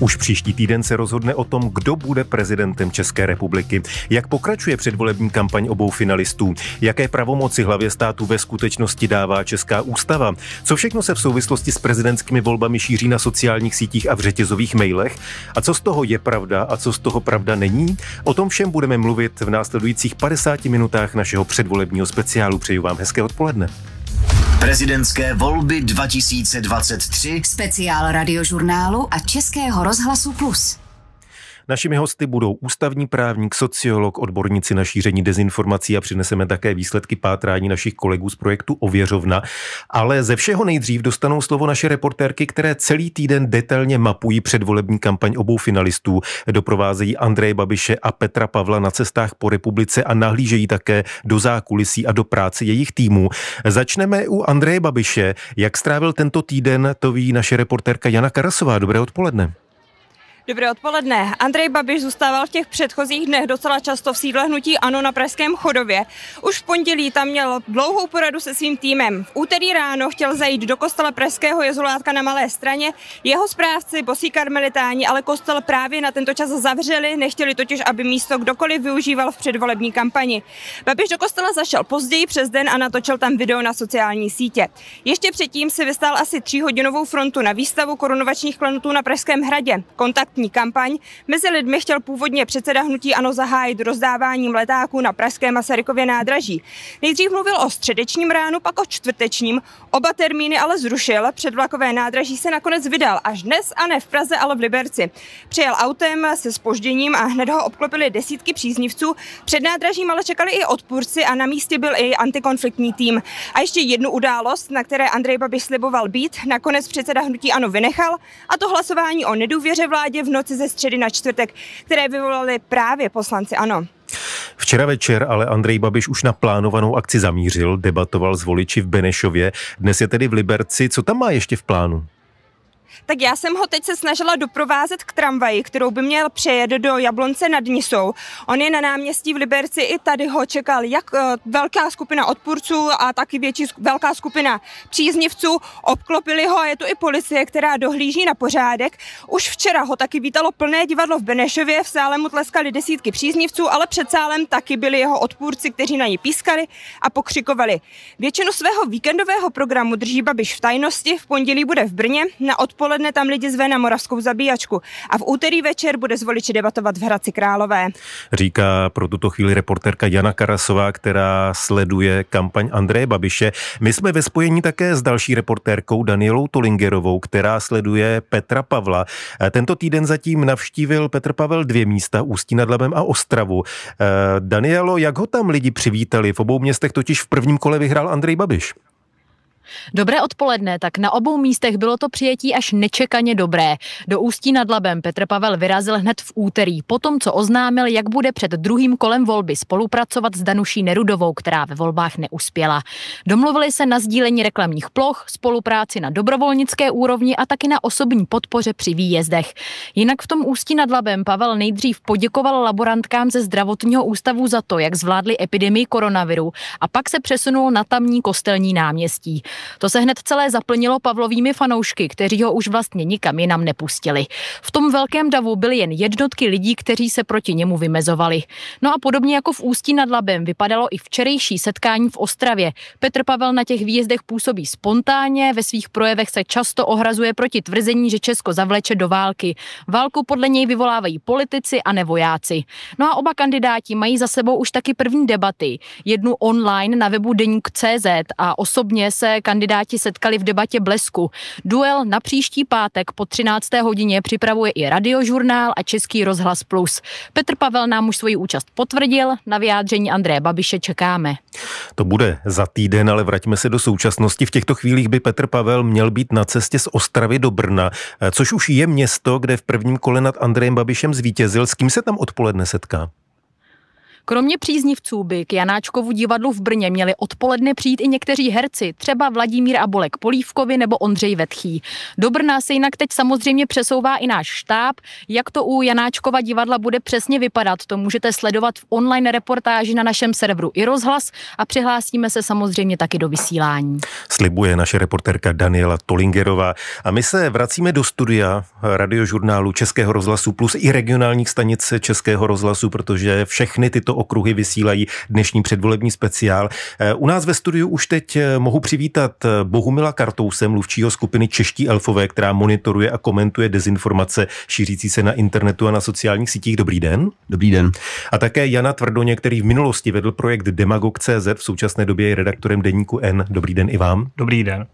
Už příští týden se rozhodne o tom, kdo bude prezidentem České republiky. Jak pokračuje předvolební kampaň obou finalistů? Jaké pravomoci hlavě státu ve skutečnosti dává Česká ústava? Co všechno se v souvislosti s prezidentskými volbami šíří na sociálních sítích a v řetězových mailech? A co z toho je pravda a co z toho pravda není? O tom všem budeme mluvit v následujících 50 minutách našeho předvolebního speciálu. Přeju vám hezké odpoledne. Prezidentské volby 2023 speciál radiožurnálu a Českého rozhlasu Plus. Našimi hosty budou ústavní právník, sociolog, odborníci na šíření dezinformací a přineseme také výsledky pátrání našich kolegů z projektu Ověřovna. Ale ze všeho nejdřív dostanou slovo naše reportérky, které celý týden detailně mapují předvolební kampaň obou finalistů, doprovázejí Andreje Babiše a Petra Pavla na cestách po republice a nahlížejí také do zákulisí a do práce jejich týmů. Začneme u Andreje Babiše. Jak strávil tento týden, to ví naše reportérka Jana Karasová. Dobré odpoledne. Dobré odpoledne. Andrej Babiš zůstával v těch předchozích dnech docela často v sídle hnutí Ano na Pražském chodově. Už v pondělí tam měl dlouhou poradu se svým týmem. V úterý ráno chtěl zajít do kostela Pražského jezulátka na Malé straně. Jeho správci, bosí karmelitáni, ale kostel právě na tento čas zavřeli, nechtěli totiž, aby místo kdokoliv využíval v předvolební kampani. Babiš do kostela zašel později přes den a natočil tam video na sociální sítě. Ještě předtím si vystál asi tříhodinovou frontu na výstavu korunovačních klenotů na Pražském hradě. Kontakt celostátní kampaň. Mezi lidmi chtěl původně předseda hnutí Ano zahájit rozdáváním letáků na Pražské Masarykově nádraží. Nejdřív mluvil o středečním ránu, pak o čtvrtečním. Oba termíny ale zrušil. Předvlakové nádraží se nakonec vydal až dnes a ne v Praze, ale v Liberci. Přijel autem se spožděním a hned ho obklopili desítky příznivců. Před nádražím ale čekali i odpůrci a na místě byl i antikonfliktní tým. A ještě jednu událost, na které Andrej Babiš sliboval být, nakonec předseda hnutí Ano vynechal, a to hlasování o nedůvěře vládě v noci ze středy na čtvrtek, které vyvolali právě poslanci ANO. Včera večer ale Andrej Babiš už na plánovanou akci zamířil, debatoval s voliči v Benešově, dnes je tedy v Liberci. Co tam má ještě v plánu? tak já jsem ho teď se snažila doprovázet k tramvaji, kterou by měl přejet do Jablonce nad Nisou. On je na náměstí v Liberci, i tady ho čekal jak eh, velká skupina odpůrců a taky větší velká skupina příznivců. Obklopili ho, je tu i policie, která dohlíží na pořádek. Už včera ho taky vítalo plné divadlo v Benešově, v sále mu tleskali desítky příznivců, ale před sálem taky byli jeho odpůrci, kteří na ní pískali a pokřikovali. Většinu svého víkendového programu drží Babiš v tajnosti, v pondělí bude v Brně, na odpoledne odpoledne tam lidi zve na moravskou zabíjačku a v úterý večer bude s debatovat v Hradci Králové. Říká pro tuto chvíli reporterka Jana Karasová, která sleduje kampaň Andreje Babiše. My jsme ve spojení také s další reportérkou Danielou Tolingerovou, která sleduje Petra Pavla. E, tento týden zatím navštívil Petr Pavel dvě místa, Ústí nad Labem a Ostravu. E, Danielo, jak ho tam lidi přivítali? V obou městech totiž v prvním kole vyhrál Andrej Babiš. Dobré odpoledne, tak na obou místech bylo to přijetí až nečekaně dobré. Do Ústí nad Labem Petr Pavel vyrazil hned v úterý, potom co oznámil, jak bude před druhým kolem volby spolupracovat s Danuší Nerudovou, která ve volbách neuspěla. Domluvili se na sdílení reklamních ploch, spolupráci na dobrovolnické úrovni a taky na osobní podpoře při výjezdech. Jinak v tom Ústí nad Labem Pavel nejdřív poděkoval laborantkám ze zdravotního ústavu za to, jak zvládli epidemii koronaviru a pak se přesunul na tamní kostelní náměstí. To se hned celé zaplnilo Pavlovými fanoušky, kteří ho už vlastně nikam jinam nepustili. V tom velkém davu byly jen jednotky lidí, kteří se proti němu vymezovali. No a podobně jako v Ústí nad Labem vypadalo i včerejší setkání v Ostravě. Petr Pavel na těch výjezdech působí spontánně, ve svých projevech se často ohrazuje proti tvrzení, že Česko zavleče do války. Válku podle něj vyvolávají politici a nevojáci. No a oba kandidáti mají za sebou už taky první debaty. Jednu online na webu Deník.cz a osobně se kandidáti setkali v debatě Blesku. Duel na příští pátek po 13. hodině připravuje i radiožurnál a Český rozhlas Plus. Petr Pavel nám už svoji účast potvrdil, na vyjádření Andreje Babiše čekáme. To bude za týden, ale vraťme se do současnosti. V těchto chvílích by Petr Pavel měl být na cestě z Ostravy do Brna, což už je město, kde v prvním kole nad Andrejem Babišem zvítězil. S kým se tam odpoledne setká? Kromě příznivců by k Janáčkovu divadlu v Brně měli odpoledne přijít i někteří herci, třeba Vladimír Abolek Polívkovi nebo Ondřej Vetchý. Do Brna se jinak teď samozřejmě přesouvá i náš štáb. Jak to u Janáčkova divadla bude přesně vypadat, to můžete sledovat v online reportáži na našem serveru i rozhlas a přihlásíme se samozřejmě taky do vysílání. Slibuje naše reportérka Daniela Tolingerová. A my se vracíme do studia radiožurnálu Českého rozhlasu plus i regionálních stanic Českého rozhlasu, protože všechny tyto tyto okruhy vysílají dnešní předvolební speciál. Eh, u nás ve studiu už teď eh, mohu přivítat eh, Bohumila Kartouse, mluvčího skupiny Čeští elfové, která monitoruje a komentuje dezinformace šířící se na internetu a na sociálních sítích. Dobrý den. Dobrý den. A také Jana Tvrdoně, který v minulosti vedl projekt Demagog.cz, v současné době je redaktorem deníku N. Dobrý den i vám. Dobrý den.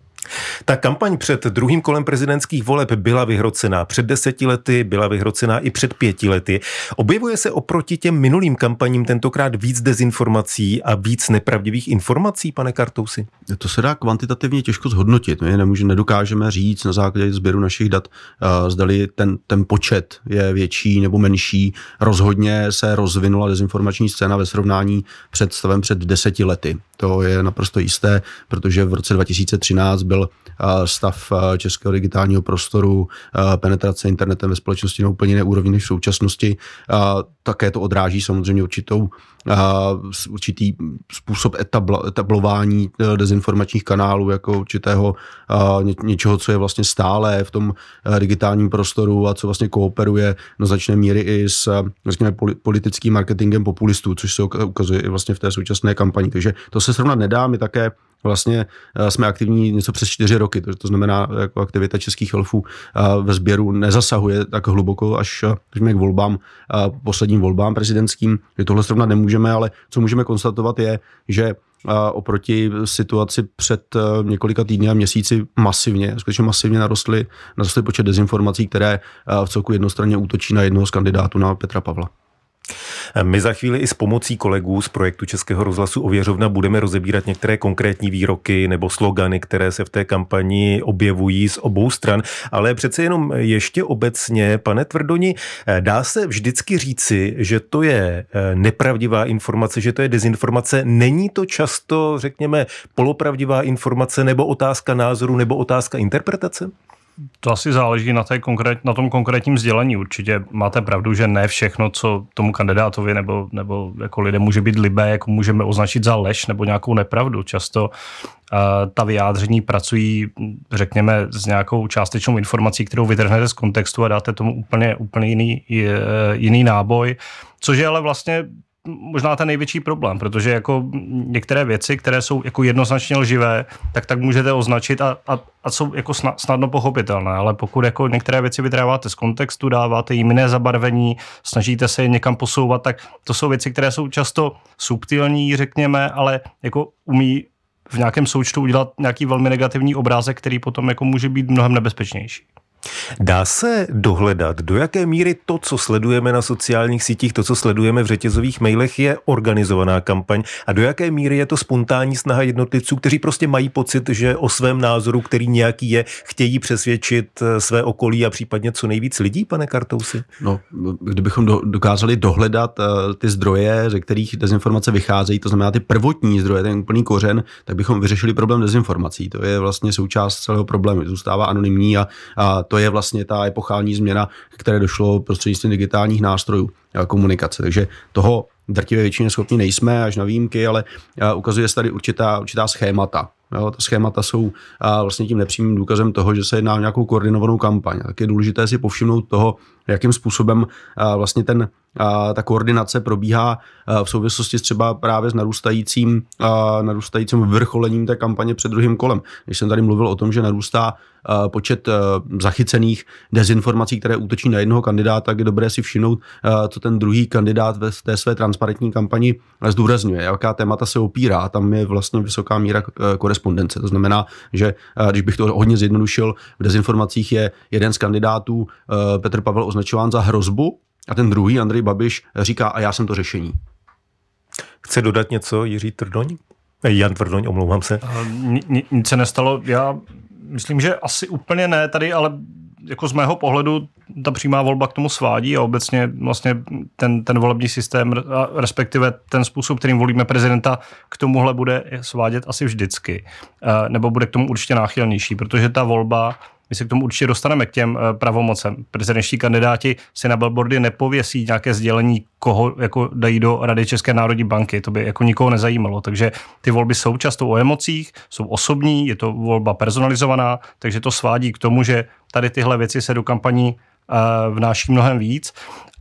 Ta kampaň před druhým kolem prezidentských voleb byla vyhrocená před deseti lety, byla vyhrocená i před pěti lety. Objevuje se oproti těm minulým kampaním tentokrát víc dezinformací a víc nepravdivých informací, pane Kartousi? To se dá kvantitativně těžko zhodnotit. My nemůže, nedokážeme říct na základě sběru našich dat, uh, eh, zda ten, ten počet je větší nebo menší. Rozhodně se rozvinula dezinformační scéna ve srovnání před stavem před deseti lety. To je naprosto jisté, protože v roce 2013 byl uh, stav uh, českého digitálního prostoru, uh, penetrace internetem ve společnosti na úplně jiné úrovni než v současnosti. Uh, také to odráží samozřejmě určitou určitý způsob etablo, etablování eh, dezinformačních kanálů jako určitého eh, ně, něčeho, co je vlastně stále v tom eh, digitálním prostoru a co vlastně kooperuje na značné míry i s řekněme, politickým marketingem populistů, což se ukazuje i vlastně v té současné kampani. Takže to se srovnat nedá, my také Vlastně eh, jsme aktivní něco přes čtyři roky, to, znamená, jako aktivita českých elfů eh, ve sběru nezasahuje tak hluboko až, eh, řekněme, k volbám, posledním volbám prezidentským. My tohle zrovna nemůžeme, ale co můžeme konstatovat je, že oproti situaci před několika týdny a měsíci masivně, skutečně masivně narostly, narostly počet dezinformací, které v celku jednostranně útočí na jednoho z kandidátů, na Petra Pavla. My za chvíli i s pomocí kolegů z projektu Českého rozhlasu Ověřovna budeme rozebírat některé konkrétní výroky nebo slogany, které se v té kampani objevují z obou stran, ale přece jenom ještě obecně, pane Tvrdoni, dá se vždycky říci, že to je eh, nepravdivá informace, že to je dezinformace. Není to často, řekněme, polopravdivá informace nebo otázka názoru nebo otázka interpretace? to asi záleží na, té konkrét, na tom konkrétním sdělení. Určitě máte pravdu, že ne všechno, co tomu kandidátovi nebo, nebo jako lidem může být libé, jako můžeme označit za lež nebo nějakou nepravdu. Často uh, ta vyjádření pracují, řekněme, s nějakou částečnou informací, kterou vytrhnete z kontextu a dáte tomu úplně, úplně jiný, jiný náboj. Což je ale vlastně možná ten největší problém, protože jako některé věci, které jsou jako jednoznačně lživé, tak tak můžete označit a, a, a jsou jako snadno pochopitelné, ale pokud jako některé věci vytráváte z kontextu, dáváte jim jiné zabarvení, snažíte se je někam posouvat, tak to jsou věci, které jsou často subtilní, řekněme, ale jako umí v nějakém součtu udělat nějaký velmi negativní obrázek, který potom jako může být mnohem nebezpečnější. Dá se dohledat, do jaké míry to, co sledujeme na sociálních sítích, to, co sledujeme v řetězových mailech, je organizovaná kampaň a do jaké míry je to spontánní snaha jednotlivců, kteří prostě mají pocit, že o svém názoru, který nějaký je, chtějí přesvědčit eh, své okolí a případně co nejvíc lidí, pane Kartousi? No, kdybychom do, dokázali dohledat uh, ty zdroje, ze kterých dezinformace vycházejí, to znamená ty prvotní zdroje, ten úplný kořen, tak bychom vyřešili problém dezinformací. To je vlastně součást celého problému. Zůstává anonymní a, a to to je vlastně ta epochální změna, které došlo prostřednictvím digitálních nástrojů a komunikace. Takže toho drtivě většině schopni nejsme, až na výjimky, ale eh, ukazuje se tady určitá, určitá schémata. Jo, ta schémata jsou eh, vlastně tím nepřímým důkazem toho, že se jedná o nějakou koordinovanou kampaň. Tak je důležité si povšimnout toho, jakým způsobem vlastně ten, ta koordinace probíhá v souvislosti s třeba právě s narůstajícím, narůstajícím vrcholením té kampaně před druhým kolem. Když jsem tady mluvil o tom, že narůstá počet zachycených dezinformací, které útočí na jednoho kandidáta, je dobré si všimnout, co ten druhý kandidát ve té své transparentní kampani zdůrazňuje, jaká témata se opírá. Tam je vlastně vysoká míra e, korespondence. To znamená, že když bych to hodně zjednodušil, v dezinformacích je jeden z kandidátů e, Petr Pavel označován za hrozbu a ten druhý, Andrej Babiš, říká, a já jsem to řešení. Chce dodat něco Jiří Trdoň? Jan Trdoň, omlouvám se. Eh, nic se nestalo. Já myslím, že asi úplně ne tady, ale jako z mého pohledu ta přímá volba k tomu svádí a obecně vlastně ten, ten volební systém, respektive ten způsob, kterým volíme prezidenta, k tomuhle bude svádět asi vždycky. Eh, nebo bude k tomu určitě náchylnější, protože ta volba my se k tomu určitě dostaneme, k těm eh, pravomocem. Prezidentští kandidáti si na billboardy nepověsí nějaké sdělení, koho jako dají do Rady České národní banky. To by jako nikoho nezajímalo. Takže ty volby jsou často o emocích, jsou osobní, je to volba personalizovaná, takže to svádí k tomu, že tady tyhle věci se do kampaní eh, vnáší mnohem víc.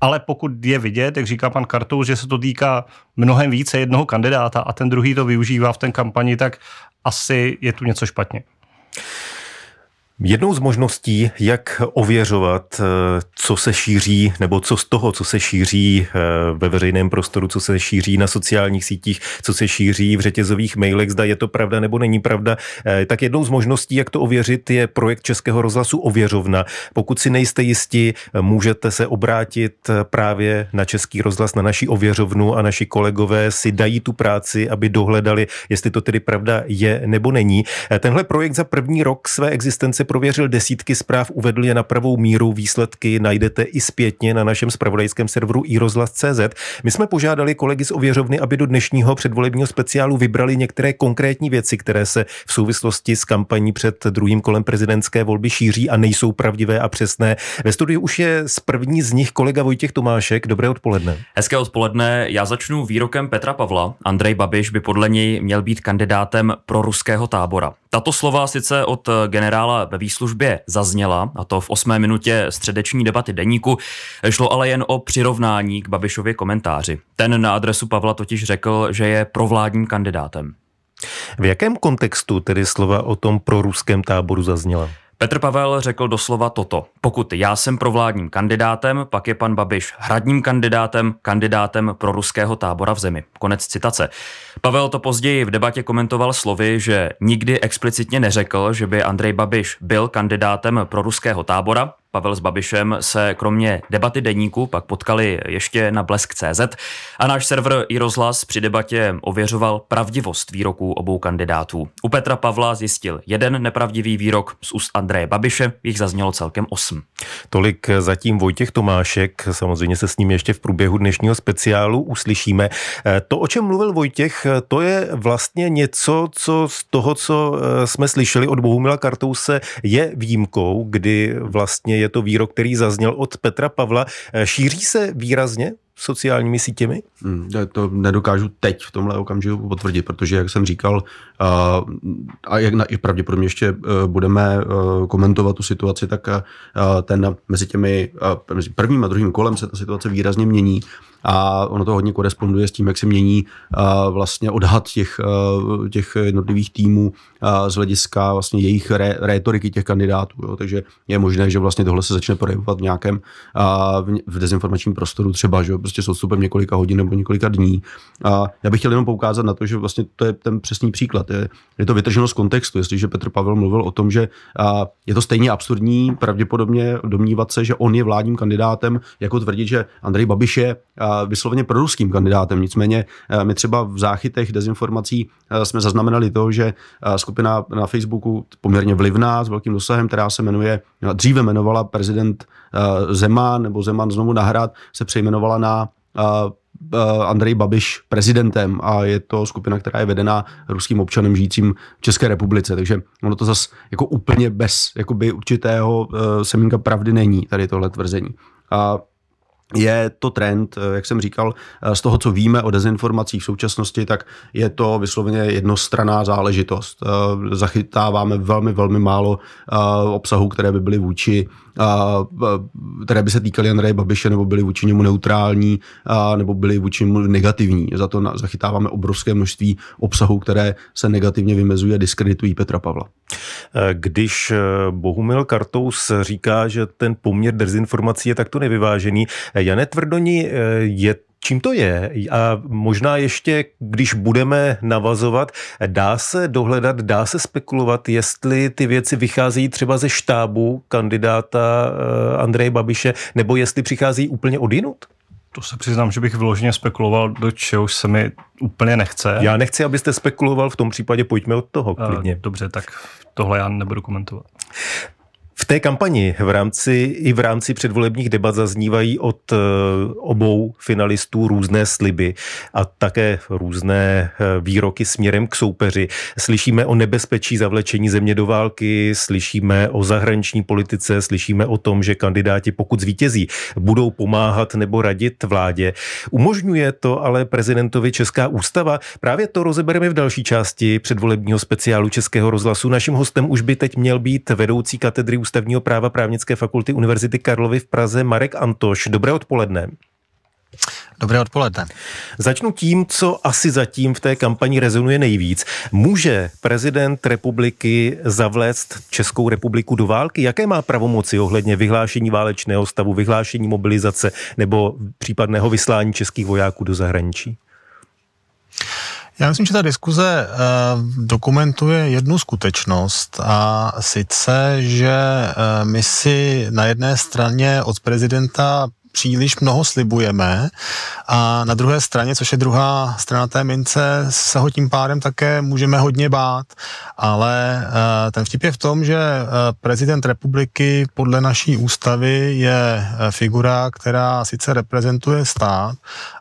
Ale pokud je vidět, jak říká pan Kartou, že se to týká mnohem více jednoho kandidáta a ten druhý to využívá v ten kampani, tak asi je tu něco špatně. Jednou z možností, jak ověřovat, eh, co se šíří, nebo co z toho, co se šíří eh, ve veřejném prostoru, co se šíří na sociálních sítích, co se šíří v řetězových mailech, zda je to pravda nebo není pravda, eh, tak jednou z možností, jak to ověřit, je projekt Českého rozhlasu Ověřovna. Pokud si nejste jisti, můžete se obrátit právě na Český rozhlas, na naší ověřovnu a naši kolegové si dají tu práci, aby dohledali, jestli to tedy pravda je nebo není. Tenhle projekt za první rok své existence prověřil desítky zpráv, uvedl je na pravou míru. Výsledky najdete i zpětně na našem spravodajském serveru iRozhlas.cz. My jsme požádali kolegy z ověřovny, aby do dnešního předvolebního speciálu vybrali některé konkrétní věci, které se v souvislosti s kampaní před druhým kolem prezidentské volby šíří a nejsou pravdivé a přesné. Ve studiu už je z první z nich kolega Vojtěch Tomášek. Dobré odpoledne. Hezké odpoledne. Já začnu výrokem Petra Pavla. Andrej Babiš by podle něj měl být kandidátem pro ruského tábora. Tato slova sice od generála ve výslužbě zazněla, a to v osmé minutě středeční debaty deníku, šlo ale jen o přirovnání k Babišově komentáři. Ten na adresu Pavla totiž řekl, že je provládním kandidátem. V jakém kontextu tedy slova o tom pro ruském táboru zazněla? Petr Pavel řekl doslova toto. Pokud já jsem provládním kandidátem, pak je pan Babiš hradním kandidátem, kandidátem pro ruského tábora v zemi. Konec citace. Pavel to později v debatě komentoval slovy, že nikdy explicitně neřekl, že by Andrej Babiš byl kandidátem pro ruského tábora, Pavel s Babišem se kromě debaty deníku pak potkali ještě na Blesk.cz a náš server i rozhlas při debatě ověřoval pravdivost výroků obou kandidátů. U Petra Pavla zjistil jeden nepravdivý výrok z úst Andreje Babiše, jich zaznělo celkem osm. Tolik zatím Vojtěch Tomášek, samozřejmě se s ním ještě v průběhu dnešního speciálu uslyšíme. Eh, to, o čem mluvil Vojtěch, eh, to je vlastně něco, co z toho, co eh, jsme slyšeli od Bohumila Kartouse, je výjimkou, kdy vlastně je to výrok, který zazněl od Petra Pavla. Eh, šíří se výrazně sociálními sítěmi? Hmm, to nedokážu teď v tomhle okamžiku potvrdit, protože, jak jsem říkal, a, a jak na, i pravděpodobně ještě e, budeme e, komentovat tu situaci, tak a, e, ten mezi těmi a, mezi prvním a druhým kolem se ta situace výrazně mění a ono to hodně koresponduje s tím, jak se mění a, vlastně odhad těch, a, těch jednotlivých týmů a, z hlediska vlastně jejich retoriky re, těch kandidátů. Jo. Takže je možné, že vlastně tohle se začne projevovat v nějakém a, v, v dezinformačním prostoru třeba, že prostě s odstupem několika hodin nebo několika dní. A já bych chtěl jenom poukázat na to, že vlastně to je ten přesný příklad. Je, je to vytrženo z kontextu. Jestliže Petr Pavel mluvil o tom, že a, je to stejně absurdní pravděpodobně domnívat se, že on je vládním kandidátem, jako tvrdit, že Andrej Babiš je a, vysloveně proruským kandidátem. Nicméně my třeba v záchytech dezinformací jsme zaznamenali to, že skupina na Facebooku poměrně vlivná s velkým dosahem, která se jmenuje, dříve jmenovala prezident Zeman nebo Zeman znovu nahrát se přejmenovala na Andrej Babiš prezidentem a je to skupina, která je vedená ruským občanem žijícím v České republice. Takže ono to zase jako úplně bez jakoby určitého e, semínka pravdy není, tady tohle tvrzení. A je to trend, e, jak jsem říkal, e, z toho, co víme o dezinformacích v současnosti, tak je to vysloveně jednostraná záležitost. Zachytáváme velmi, velmi málo obsahu, které by byly vůči a, které by se týkaly Andreje Babiše nebo byly vůči němu neutrální a, nebo byly vůči němu negativní. Za to na, zachytáváme obrovské množství obsahu, které se negativně vymezují a diskreditují Petra Pavla. E, když e, Bohumil Kartous říká, že ten poměr dezinformací je takto nevyvážený, e, Janet Tvrdoni, je Čím to je? A možná ještě, když budeme navazovat, dá se dohledat, dá se spekulovat, jestli ty věci vycházejí třeba ze štábu kandidáta eh, Andreje Babiše, nebo jestli přichází úplně odinut? To se přiznám, že bych vložně spekuloval, do čehož se mi úplně nechce. Já nechci, abyste spekuloval, v tom případě pojďme od toho eh, klidně. Dobře, tak tohle já nebudu komentovat. V té kampani v rámci, i v rámci předvolebních debat zaznívají od eh, obou finalistů různé sliby a také různé eh, výroky směrem k soupeři. Slyšíme o nebezpečí zavlečení země do války, slyšíme o zahraniční politice, slyšíme o tom, že kandidáti, pokud zvítězí, budou pomáhat nebo radit vládě. Umožňuje to ale prezidentovi Česká ústava. Právě to rozebereme v další části předvolebního speciálu Českého rozhlasu. Naším hostem už by teď měl být vedoucí katedry ústavního práva právnické fakulty Univerzity Karlovy v Praze Marek Antoš. Dobré odpoledne. Dobré odpoledne. Začnu tím, co asi zatím v té kampani rezonuje nejvíc. Může prezident republiky zavlést Českou republiku do války? Jaké má pravomoci ohledně vyhlášení válečného stavu, vyhlášení mobilizace nebo případného vyslání českých vojáků do zahraničí? Já myslím, že ta diskuze eh, dokumentuje jednu skutečnost a sice, že eh, my si na jedné straně od prezidenta příliš mnoho slibujeme a na druhé straně, což je druhá strana té mince, se ho tím pádem také můžeme hodně bát, ale eh, ten vtip je v tom, že eh, prezident republiky podle naší ústavy je eh, figura, která sice reprezentuje stát,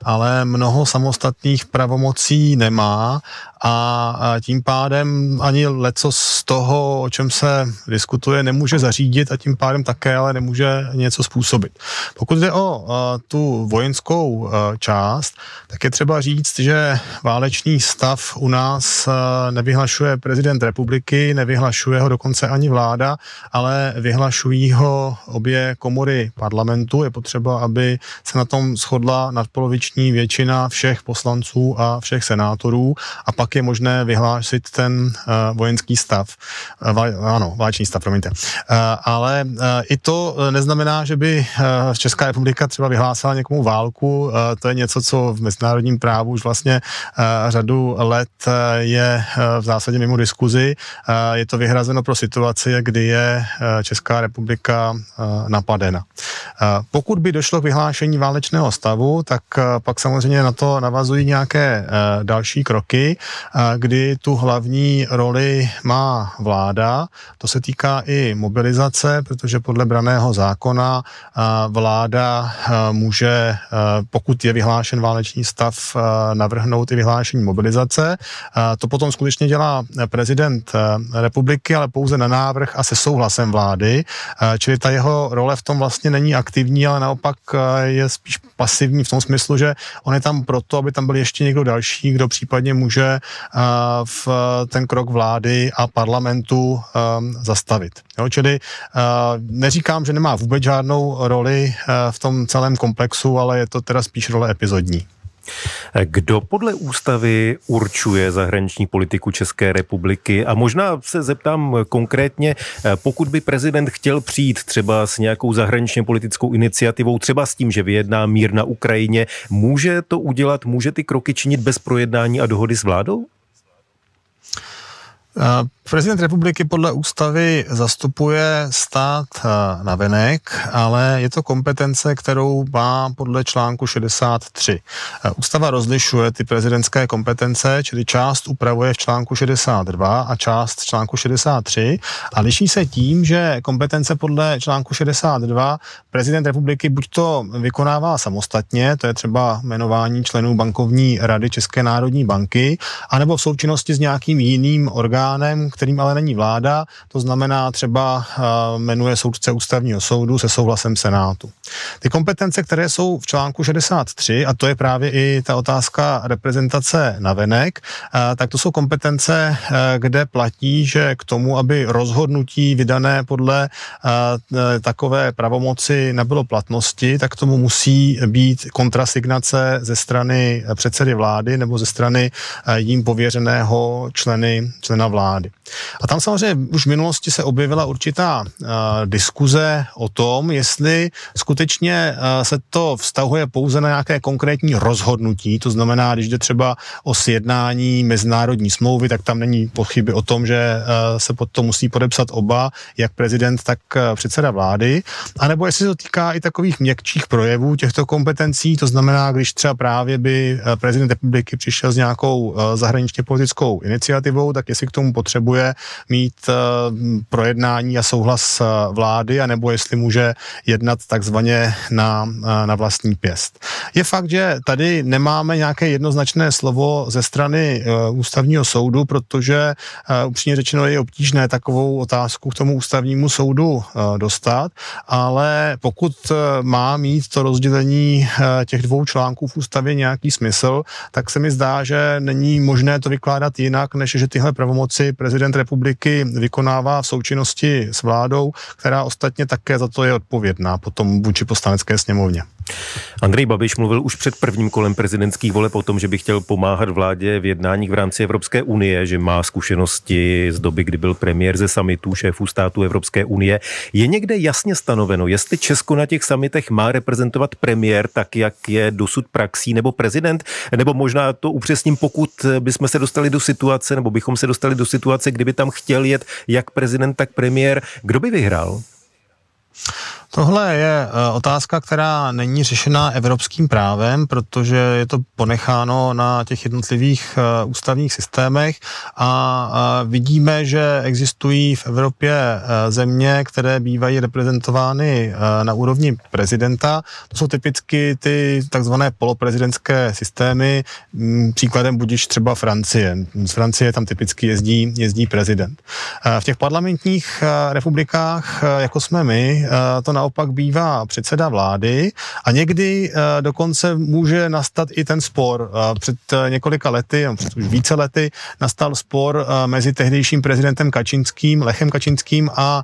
ale mnoho samostatných pravomocí nemá a tím pádem ani leco z toho, o čem se diskutuje, nemůže zařídit a tím pádem také ale nemůže něco způsobit. Pokud jde o mimo tu vojenskou část, tak je třeba říct, že válečný stav u nás nevyhlašuje prezident republiky, nevyhlašuje ho dokonce ani vláda, ale vyhlašují ho obě komory parlamentu. Je potřeba, aby se na tom shodla nadpoloviční většina všech poslanců a všech senátorů a pak je možné vyhlásit ten vojenský stav. Ano, válečný stav, promiňte. Ale i to neznamená, že by Česká republika republika třeba vyhlásila někomu válku, eh, to je něco, co v mezinárodním právu už vlastně eh, řadu let eh, je v zásadě mimo diskuzi. Je to vyhrazeno pro situaci, kdy je Česká republika napadena. Pokud by došlo k vyhlášení válečného stavu, tak pak samozřejmě na to navazují nějaké další kroky, kdy tu hlavní roli má vláda. To se týká i mobilizace, protože podle braného zákona vláda Eh, může, eh, pokud je vyhlášen válečný stav, eh, navrhnout i vyhlášení mobilizace. To potom skutečně dělá prezident republiky, ale pouze na návrh a se souhlasem vlády, čili ta jeho role v tom vlastně není aktivní, ale naopak je spíš pasivní v tom smyslu, že on je tam proto, aby tam byl ještě někdo další, kdo případně může v ten krok vlády a parlamentu zastavit. Jo, čili neříkám, že nemá vůbec žádnou roli v tom tom celém komplexu, ale je to teda spíš role epizodní. Kdo podle ústavy určuje zahraniční politiku České republiky? A možná se zeptám konkrétně, pokud by prezident chtěl přijít třeba s nějakou zahraničně politickou iniciativou, třeba s tím, že vyjedná mír na Ukrajině, může to udělat, může ty kroky činit bez projednání a dohody s vládou? Uh Prezident republiky podle ústavy zastupuje stát eh, na venek, ale je to kompetence, kterou má podle článku 63. Eh, ústava rozlišuje ty prezidentské kompetence, čili část upravuje v článku 62 a část v článku 63 a liší se tím, že kompetence podle článku 62 prezident republiky buď to vykonává samostatně, to je třeba jmenování členů bankovní rady České národní banky, anebo v součinnosti s nějakým jiným orgánem, kterým ale není vláda, to znamená třeba eh, jmenuje soudce ústavního soudu se souhlasem Senátu. Ty kompetence, které jsou v článku 63, a to je právě i ta otázka reprezentace na venek, eh, tak to jsou kompetence, eh, kde platí, že k tomu, aby rozhodnutí vydané podle takové pravomoci nabylo platnosti, tak k tomu musí být kontrasignace ze strany předsedy vlády nebo ze strany jím pověřeného členy, člena vlády. A tam samozřejmě už v minulosti se objevila určitá uh, diskuze o tom, jestli skutečně uh, se to vztahuje pouze na nějaké konkrétní rozhodnutí, to znamená, když jde třeba o sjednání mezinárodní smlouvy, tak tam není pochyby o tom, že uh, se pod to musí podepsat oba, jak prezident, tak uh, předseda vlády, anebo jestli se to týká i takových měkčích projevů těchto kompetencí, to znamená, když třeba právě by prezident republiky přišel s nějakou uh, zahraničně politickou iniciativou, tak jestli k tomu potřebuje potřebuje mít eh, projednání a souhlas eh, vlády, anebo jestli může jednat takzvaně na, eh, na vlastní pěst. Je fakt, že tady nemáme nějaké jednoznačné slovo ze strany ústavního soudu, protože upřímně řečeno je obtížné takovou otázku k tomu ústavnímu soudu dostat, ale pokud má mít to rozdělení těch dvou článků v ústavě nějaký smysl, tak se mi zdá, že není možné to vykládat jinak, než že tyhle pravomoci prezident prezident republiky vykonává v součinnosti s vládou, která ostatně také za to je odpovědná potom vůči poslanecké sněmovně. Andrej Babiš mluvil už před prvním kolem prezidentských voleb o tom, že by chtěl pomáhat vládě v jednáních v rámci Evropské unie, že má zkušenosti z doby, kdy byl premiér ze samitů šéfů států Evropské unie. Je někde jasně stanoveno, jestli Česko na těch samitech má reprezentovat premiér tak, jak je dosud praxí, nebo prezident, nebo možná to upřesním, pokud bychom se dostali do situace, nebo bychom se dostali do situace, kdyby tam chtěl jet jak prezident, tak premiér, kdo by vyhrál? Tohle je e, otázka, která není řešena evropským právem, protože je to ponecháno na těch jednotlivých e, ústavních systémech a e, vidíme, že existují v Evropě země, které bývají reprezentovány na úrovni prezidenta. To jsou typicky ty takzvané poloprezidentské systémy, příkladem budíš třeba Francie. Z Francie tam typicky jezdí, jezdí prezident. V těch parlamentních republikách, jako jsme my, to na naopak bývá předseda vlády a někdy eh, dokonce může nastat i ten spor. Eh, před eh, několika lety, před už více lety, nastal spor mezi tehdejším prezidentem Kačinským, Lechem Kačinským a,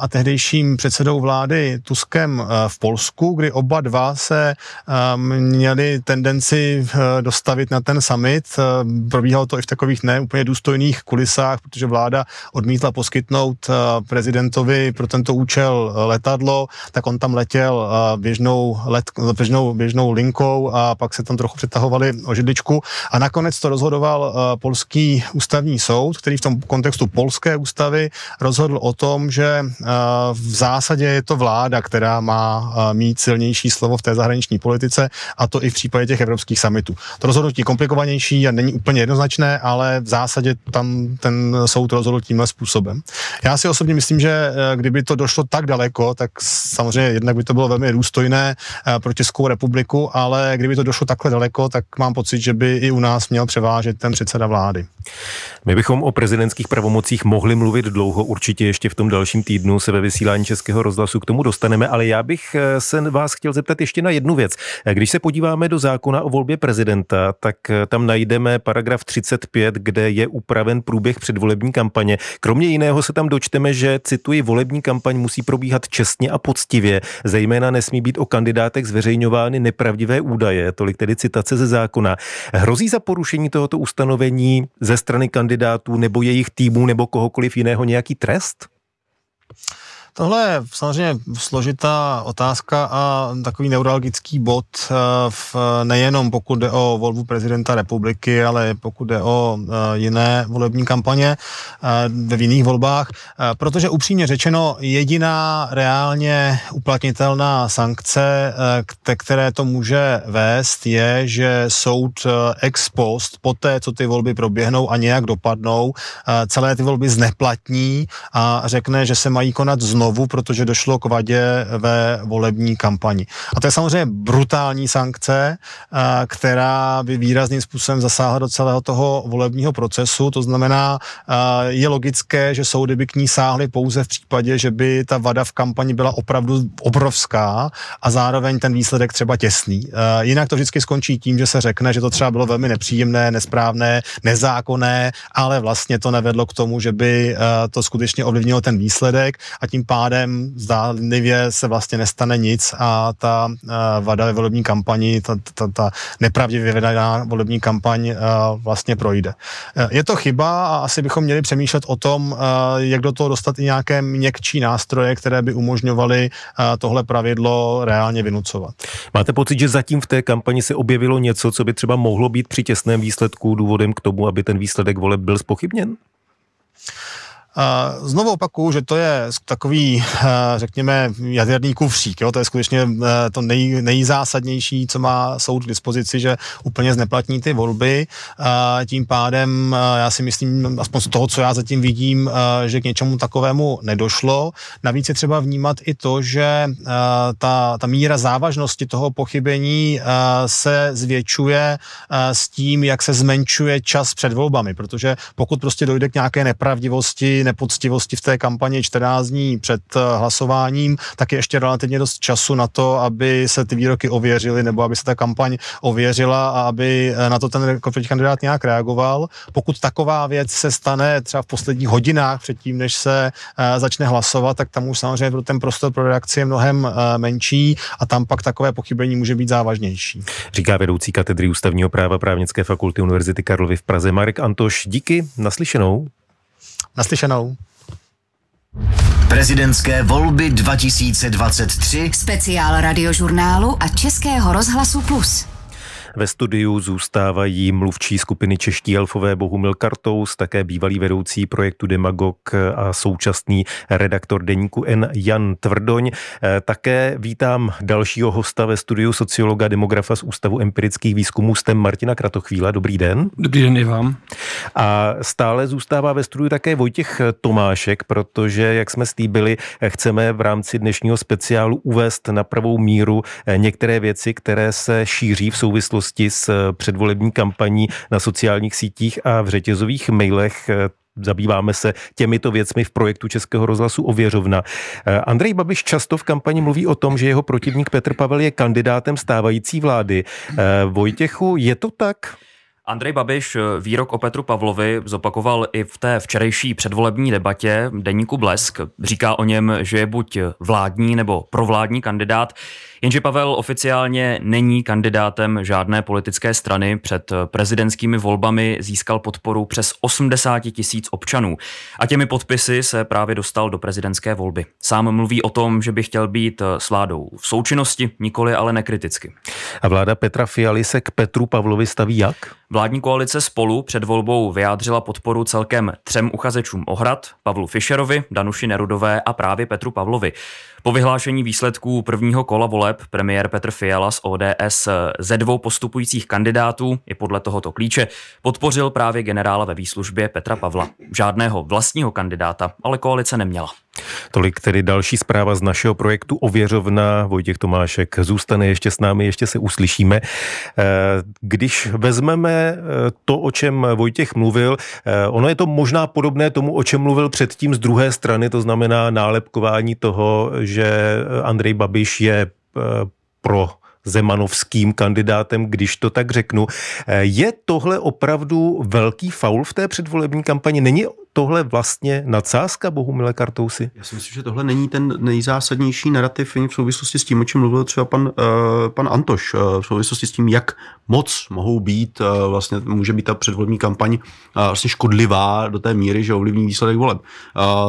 a tehdejším předsedou vlády Tuskem v Polsku, kdy oba dva se měli tendenci dostavit na ten summit. Probíhalo to i v takových neúplně důstojných kulisách, protože vláda odmítla poskytnout prezidentovi pro tento účel letadlo, tak on tam letěl eh, běžnou, let, běžnou, běžnou linkou a pak se tam trochu přetahovali o židličku a nakonec to rozhodoval eh, polský ústavní soud, který v tom kontextu polské ústavy rozhodl o tom, že eh, v zásadě je to vláda, která má mít silnější slovo v té zahraniční politice a to i v případě těch evropských summitů. To rozhodnutí komplikovanější a není úplně jednoznačné, ale v zásadě tam ten soud rozhodl tímhle způsobem. Já si osobně myslím, že kdyby to došlo tak daleko, tak samozřejmě jednak by to bylo velmi důstojné eh, pro Českou republiku, ale kdyby to došlo takhle daleko, tak mám pocit, že by i u nás měl převážet ten předseda vlády. My bychom o prezidentských pravomocích mohli mluvit dlouho, určitě ještě v tom dalším týdnu se ve vysílání Českého rozhlasu k tomu dostaneme, ale já bych eh, se vás chtěl zeptat ještě na jednu věc. Eh, když se podíváme do zákona o volbě prezidenta, tak tam najdeme paragraf 35, kde je upraven průběh předvolební kampaně. Kromě jiného se tam dočteme, že, cituji, volební kampaň musí probíhat čestně a poctivě. Zejména nesmí být o kandidátech zveřejňovány nepravdivé údaje, tolik tedy citace ze zákona. Hrozí za porušení tohoto ustanovení ze strany kandidátů nebo jejich týmů nebo kohokoliv jiného nějaký trest? Tohle je samozřejmě složitá otázka a takový neuralgický bod eh, v, eh, nejenom pokud jde o volbu prezidenta republiky, ale pokud jde o eh, jiné volební kampaně v jiných volbách, protože upřímně řečeno jediná reálně uplatnitelná sankce, které to může vést, je, že soud ex post, té, co ty volby proběhnou a nějak dopadnou, celé ty volby zneplatní a řekne, že se mají konat znovu znovu, protože došlo k vadě ve volební kampani. A to je samozřejmě brutální sankce, eh, která by výrazným způsobem zasáhla do celého toho volebního procesu. To znamená, eh, je logické, že soudy by k ní sáhly pouze v případě, že by ta vada v kampani byla opravdu obrovská a zároveň ten výsledek třeba těsný. Eh, jinak to vždycky skončí tím, že se řekne, že to třeba bylo velmi nepříjemné, nesprávné, nezákonné, ale vlastně to nevedlo k tomu, že by to skutečně ovlivnilo ten výsledek a tím pádem zdánlivě se vlastně nestane nic a ta eh, vada ve volební kampani, ta, ta, ta nepravdivě vedená volební kampaň eh, vlastně projde. Eh, je to chyba a asi bychom měli přemýšlet o tom, jak do toho dostat i nějaké měkčí nástroje, které by umožňovaly tohle pravidlo reálně vynucovat. Máte pocit, že zatím v té kampani se objevilo něco, co by třeba mohlo být při těsném výsledku důvodem k tomu, aby ten výsledek voleb byl spochybněn? Znovu opakuju, že to je takový, eh, řekněme, jaderný kufřík. Jo? To je skutečně eh, to nej, nejzásadnější, co má soud k dispozici, že úplně zneplatní ty volby. Tím pádem eh, já si myslím, aspoň z toho, co já zatím vidím, že k něčemu takovému nedošlo. Navíc je třeba vnímat i to, že ta, ta míra závažnosti toho pochybení se zvětšuje s tím, jak se zmenšuje čas před volbami, protože pokud prostě dojde k nějaké nepravdivosti, nepoctivosti v té kampani 14 dní před eh, hlasováním, tak je ještě relativně dost času na to, aby se ty výroky ověřily nebo aby se ta kampaň ověřila a aby eh, na to ten kandidát nějak reagoval. Pokud taková věc se stane třeba v posledních hodinách předtím, než se eh, začne hlasovat, tak tam už samozřejmě ten prostor pro reakci je mnohem menší a tam pak takové pochybení může být závažnější. Říká vedoucí katedry ústavního práva právnické fakulty Univerzity Karlovy v Praze Marek Antoš. Díky, naslyšenou. Naslyšenou. Prezidentské volby 2023 Speciál radiožurnálu a Českého rozhlasu Plus ve studiu zůstávají mluvčí skupiny Čeští elfové Bohumil Kartous, také bývalý vedoucí projektu Demagog a současný redaktor deníku N. Jan Tvrdoň. Eh, také vítám dalšího hosta ve studiu sociologa demografa z Ústavu empirických výzkumů STEM Martina Kratochvíla. Dobrý den. Dobrý den i vám. A stále zůstává ve studiu také Vojtěch Tomášek, protože, jak jsme stýbili, chceme v rámci dnešního speciálu uvést na pravou míru eh, některé věci, které se šíří v souvislosti souvislosti s eh, předvolební kampaní na sociálních sítích a v řetězových mailech. Eh, zabýváme se těmito věcmi v projektu Českého rozhlasu Ověřovna. Eh, Andrej Babiš často v kampani mluví o tom, že jeho protivník Petr Pavel je kandidátem stávající vlády. Vojtěchu, je to tak? Andrej Babiš výrok o Petru Pavlovi zopakoval i v té včerejší předvolební debatě deníku Blesk. Říká o něm, že je buď vládní nebo provládní kandidát. Jenže Pavel oficiálně není kandidátem žádné politické strany. Před eh, prezidentskými volbami získal podporu přes 80 tisíc občanů. A těmi podpisy se právě dostal do prezidentské volby. Sám mluví o tom, že by chtěl být eh, s vládou v součinnosti, nikoli ale nekriticky. A vláda Petra Fialy se k Petru Pavlovi staví jak? Vládní koalice spolu před volbou vyjádřila podporu celkem třem uchazečům ohrad, Pavlu Fischerovi, Danuši Nerudové a právě Petru Pavlovi. Po vyhlášení výsledků prvního kola vole voleb premiér Petr Fiala z ODS ze dvou postupujících kandidátů i podle tohoto klíče podpořil právě generála ve výslužbě Petra Pavla. Žádného vlastního kandidáta, ale koalice neměla. Tolik tedy další zpráva z našeho projektu Ověřovna. Vojtěch Tomášek zůstane ještě s námi, ještě se uslyšíme. Eh, když vezmeme eh, to, o čem Vojtěch mluvil, eh, ono je to možná podobné tomu, o čem mluvil předtím z druhé strany, to znamená nálepkování toho, že Andrej Babiš je Eh, pro Zemanovským kandidátem, když to tak řeknu. Eh, je tohle opravdu velký faul v té předvolební kampani? Není tohle vlastně nadsázka Bohumile Kartousy? Já si myslím, že tohle není ten nejzásadnější narrativ v souvislosti s tím, o čem mluvil třeba pan, eh, pan Antoš, v souvislosti s tím, jak moc mohou být, vlastně může být ta předvolební kampaň vlastně škodlivá do té míry, že ovlivní výsledek voleb.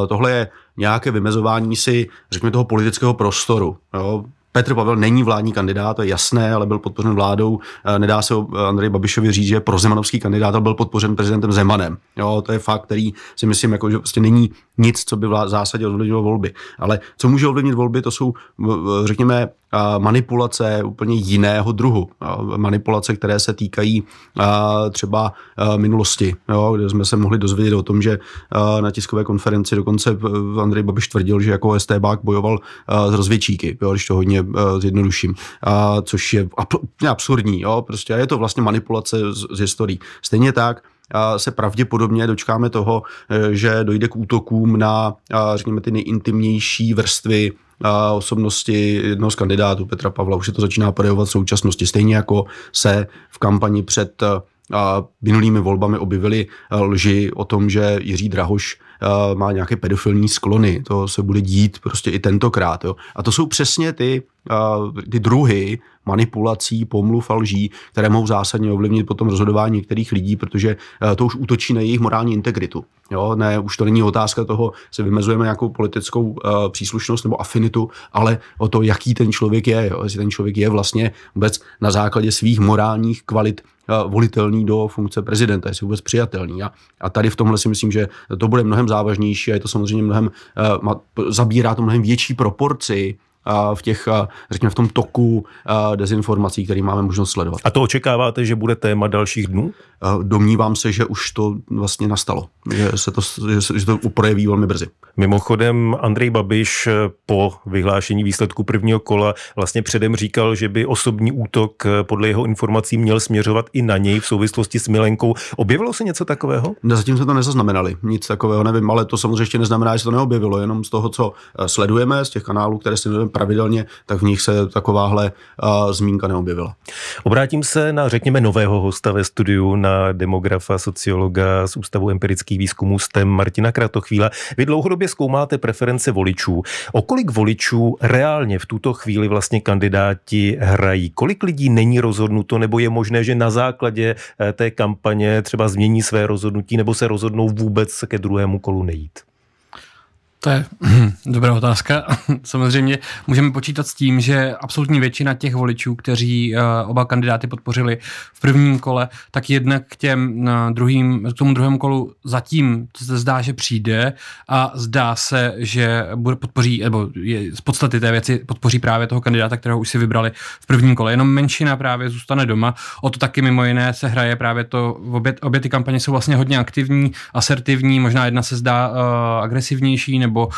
Tohle je nějaké vymezování si, řekněme, toho politického prostoru. Jo? Petr Pavel není vládní kandidát, to je jasné, ale byl podpořen vládou. Eh, nedá se eh, Andrej Babišovi říct, že je prozemanovský kandidát ale byl podpořen prezidentem Zemanem. Jo, to je fakt, který si myslím, jako, že prostě není nic, co by v zásadě ovlivnilo volby. Ale co může ovlivnit volby, to jsou, eh, řekněme, manipulace úplně jiného druhu. Manipulace, které se týkají třeba minulosti, jo, kde jsme se mohli dozvědět o tom, že na tiskové konferenci dokonce e, Andrej Babiš tvrdil, že jako STBák bojoval s rozvědčíky, jo, když to hodně e, zjednoduším, což je absurdní, jo, prostě je to vlastně manipulace z, z historií. Stejně tak se pravděpodobně dočkáme toho, e, že dojde k útokům na, řekněme, ty nejintimnější vrstvy a osobnosti jednoho z kandidátů, Petra Pavla, už se to začíná projevovat v současnosti. Stejně jako se v kampani před eh, a minulými volbami objevily eh, lži o tom, že Jiří Drahoš eh, má nějaké pedofilní sklony. To se bude dít prostě i tentokrát. Jo. A to jsou přesně ty ty druhy manipulací, pomluv a lží, které mohou zásadně ovlivnit potom rozhodování některých lidí, protože e, to už útočí na jejich morální integritu. Jo? Ne, už to není otázka toho, se vymezujeme nějakou politickou uh, příslušnost nebo afinitu, ale o to, jaký ten člověk je. Jo? Jestli ten člověk je vlastně vůbec na základě svých morálních kvalit uh, volitelný do funkce prezidenta, jestli vůbec přijatelný. A, a tady v tomhle si myslím, že to bude mnohem závažnější a je to samozřejmě mnohem, uh, zabírá to mnohem větší proporci v těch, řekněme, v tom toku dezinformací, který máme možnost sledovat. A to očekáváte, že bude téma dalších dnů? Domnívám se, že už to vlastně nastalo, že se to, že se to projeví velmi brzy. Mimochodem, Andrej Babiš eh, po vyhlášení výsledku prvního kola vlastně předem říkal, že by osobní útok eh, podle jeho informací měl směřovat i na něj v souvislosti s Milenkou. Objevilo se něco takového? zatím jsme to nezaznamenali, nic takového nevím, ale to samozřejmě ještě neznamená, že se to neobjevilo, jenom z toho, co eh, sledujeme, z těch kanálů, které sledujeme, pravidelně, tak v nich se takováhle zmínka neobjevila. Obrátím se na, řekněme, nového hosta ve studiu, na demografa, sociologa z Ústavu empirických výzkumů STEM Martina Kratochvíla. Vy dlouhodobě zkoumáte preference voličů. O kolik voličů reálně v tuto chvíli vlastně kandidáti hrají? Kolik lidí není rozhodnuto, nebo je možné, že na základě eh, té kampaně třeba změní své rozhodnutí, nebo se rozhodnou vůbec ke druhému kolu nejít? To je dobrá otázka. Samozřejmě můžeme počítat s tím, že absolutní většina těch voličů, kteří eh, oba kandidáty podpořili v prvním kole, tak jednak k, těm eh, druhým, k tomu druhému kolu zatím se zdá, že přijde a zdá se, že bude podpoří, nebo je, z podstaty té věci podpoří právě toho kandidáta, kterého už si vybrali v prvním kole. Jenom menšina právě zůstane doma. O to taky mimo jiné se hraje právě to, obě, obě ty kampaně jsou vlastně hodně aktivní, asertivní, možná jedna se zdá uh, agresivnější nebo nebo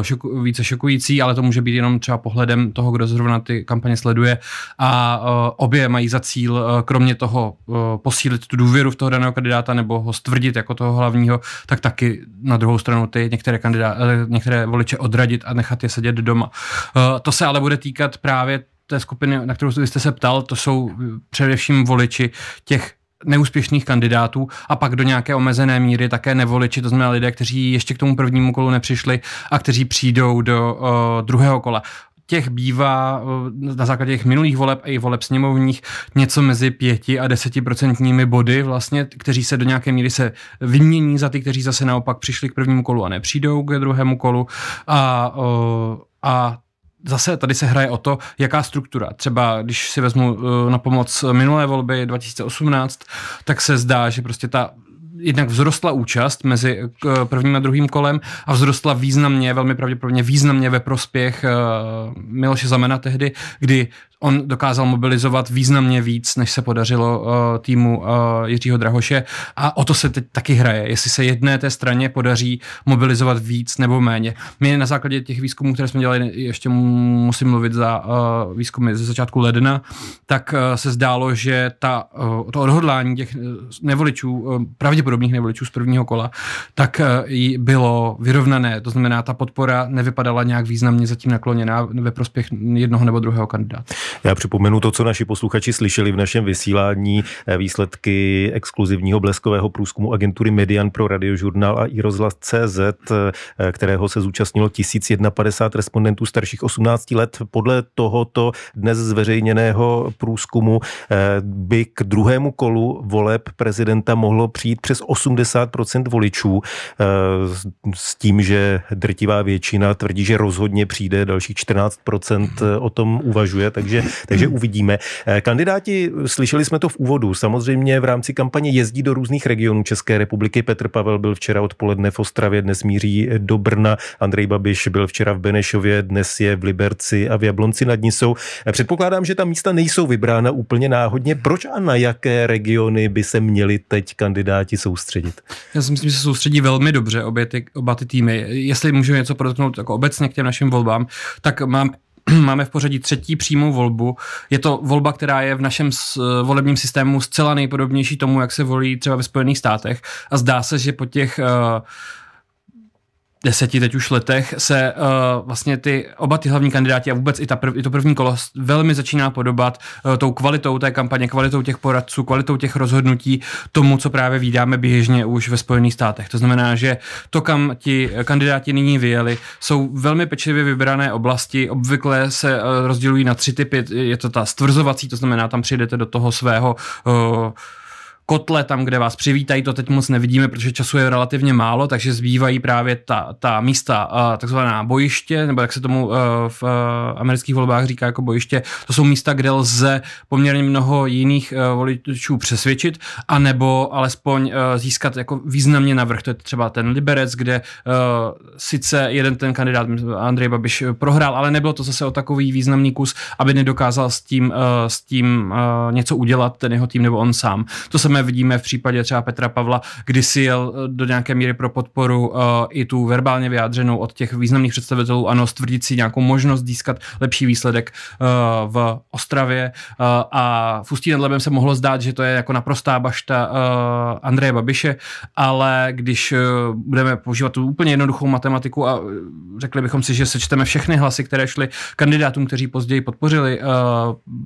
eh, šoku, více šokující, ale to může být jenom třeba pohledem toho, kdo zrovna ty kampaně sleduje. A eh, obě mají za cíl, eh, kromě toho posílit tu důvěru v toho daného kandidáta nebo ho stvrdit jako toho hlavního, tak taky na druhou stranu ty některé, kandidá, některé voliče odradit a nechat je sedět doma. To se ale bude týkat právě té skupiny, na kterou jste se ptal, to jsou především voliči těch neúspěšných kandidátů a pak do nějaké omezené míry také nevoliči, to znamená lidé, kteří ještě k tomu prvnímu kolu nepřišli a kteří přijdou do uh, druhého kola těch bývá na základě těch minulých voleb a i voleb sněmovních něco mezi pěti a desetiprocentními procentními body, vlastně, kteří se do nějaké míry se vymění za ty, kteří zase naopak přišli k prvnímu kolu a nepřijdou k druhému kolu. A, a zase tady se hraje o to, jaká struktura. Třeba když si vezmu eh, na pomoc minulé volby 2018, tak se zdá, že prostě ta jednak vzrostla účast mezi eh, prvním a druhým kolem a vzrostla významně, velmi pravděpodobně významně ve prospěch eh, Miloše Zamena tehdy, kdy on dokázal mobilizovat významně víc, než se podařilo uh, týmu uh, Jiřího Drahoše a o to se teď taky hraje, jestli se jedné té straně podaří mobilizovat víc nebo méně. My na základě těch výzkumů, které jsme dělali, ještě musím mluvit za uh, výzkumy ze začátku ledna, tak uh, se zdálo, že ta, uh, to odhodlání těch nevoličů, uh, pravděpodobných nevoličů z prvního kola, tak uh, bylo vyrovnané, to znamená, ta podpora nevypadala nějak významně zatím nakloněná ve prospěch jednoho nebo druhého kandidáta. Já připomenu to, co naši posluchači slyšeli v našem vysílání, eh, výsledky exkluzivního bleskového průzkumu agentury Median pro radiožurnál a i rozhlas CZ, eh, kterého se zúčastnilo 1051 respondentů starších 18 let. Podle tohoto dnes zveřejněného průzkumu eh, by k druhému kolu voleb prezidenta mohlo přijít přes 80% voličů s tím, že drtivá většina tvrdí, že rozhodně přijde, dalších 14% o tom uvažuje, takže takže uvidíme. Eh, kandidáti, slyšeli jsme to v úvodu, samozřejmě v rámci kampaně jezdí do různých regionů České republiky. Petr Pavel byl včera odpoledne v Ostravě, dnes míří do Brna. Andrej Babiš byl včera v Benešově, dnes je v Liberci a v Jablonci nad Nisou. Eh, předpokládám, že ta místa nejsou vybrána úplně náhodně. Proč a na jaké regiony by se měli teď kandidáti soustředit? Já si myslím, že se soustředí velmi dobře obě ty, oba ty týmy. Jestli můžu něco podotknout jako obecně k těm našim volbám, tak mám máme v pořadí třetí přímou volbu. Je to volba, která je v našem eh, volebním systému zcela nejpodobnější tomu, jak se volí třeba ve Spojených státech. A zdá se, že po těch uh, deseti teď už letech se uh, vlastně ty oba ty hlavní kandidáti a vůbec i, ta prv, i to první kolo velmi začíná podobat uh, tou kvalitou té kampaně, kvalitou těch poradců, kvalitou těch rozhodnutí tomu, co právě vydáme běžně už ve Spojených státech. To znamená, že to, kam ti kandidáti nyní vyjeli, jsou velmi pečlivě vybrané oblasti, obvykle se uh, rozdělují na tři typy, je to ta stvrzovací, to znamená, tam přijdete do toho svého uh, kotle tam, kde vás přivítají, to teď moc nevidíme, protože času je relativně málo, takže zbývají právě ta, ta místa, takzvaná bojiště, nebo jak se tomu e, v e, amerických volbách říká jako bojiště, to jsou místa, kde lze poměrně mnoho jiných e, voličů přesvědčit, anebo alespoň získat jako významně navrh. To je třeba ten Liberec, kde sice jeden ten kandidát, Andrej Babiš, prohrál, ale nebylo to zase o takový významný kus, aby nedokázal s tím, s tím něco udělat, ten jeho tým nebo on sám. To se samé vidíme v případě třeba Petra Pavla, kdy si jel eh, do nějaké míry pro podporu uh, i tu verbálně vyjádřenou od těch významných představitelů, ano, stvrdit si nějakou možnost získat lepší výsledek uh, v Ostravě uh, a v Ústí nad Labem se mohlo zdát, že to je jako naprostá bašta uh, Andreje Babiše, ale když uh, budeme používat tu úplně jednoduchou matematiku a řekli bychom si, že sečteme všechny hlasy, které šly kandidátům, kteří později podpořili uh,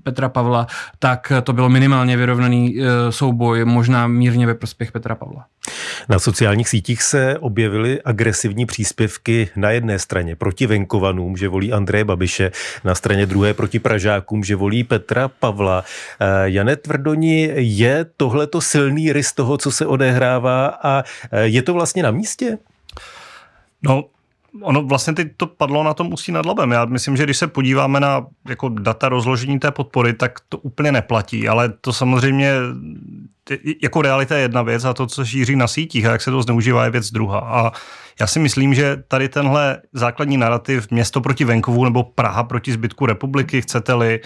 Petra Pavla, tak to bylo minimálně vyrovnaný uh, souboj je možná mírně ve prospěch Petra Pavla. Na sociálních sítích se objevily agresivní příspěvky na jedné straně proti venkovanům, že volí Andreje Babiše, na straně druhé proti Pražákům, že volí Petra Pavla. Eh, Jane Tvrdoni, je tohleto silný rys toho, co se odehrává a eh, je to vlastně na místě? No, Ono vlastně teď to padlo na tom ústí nad labem. Já myslím, že když se podíváme na jako data rozložení té podpory, tak to úplně neplatí, ale to samozřejmě jako realita je jedna věc a to, co šíří na sítích a jak se to zneužívá, je věc druhá. A já si myslím, že tady tenhle základní narrativ město proti venkovu nebo Praha proti zbytku republiky, chcete-li,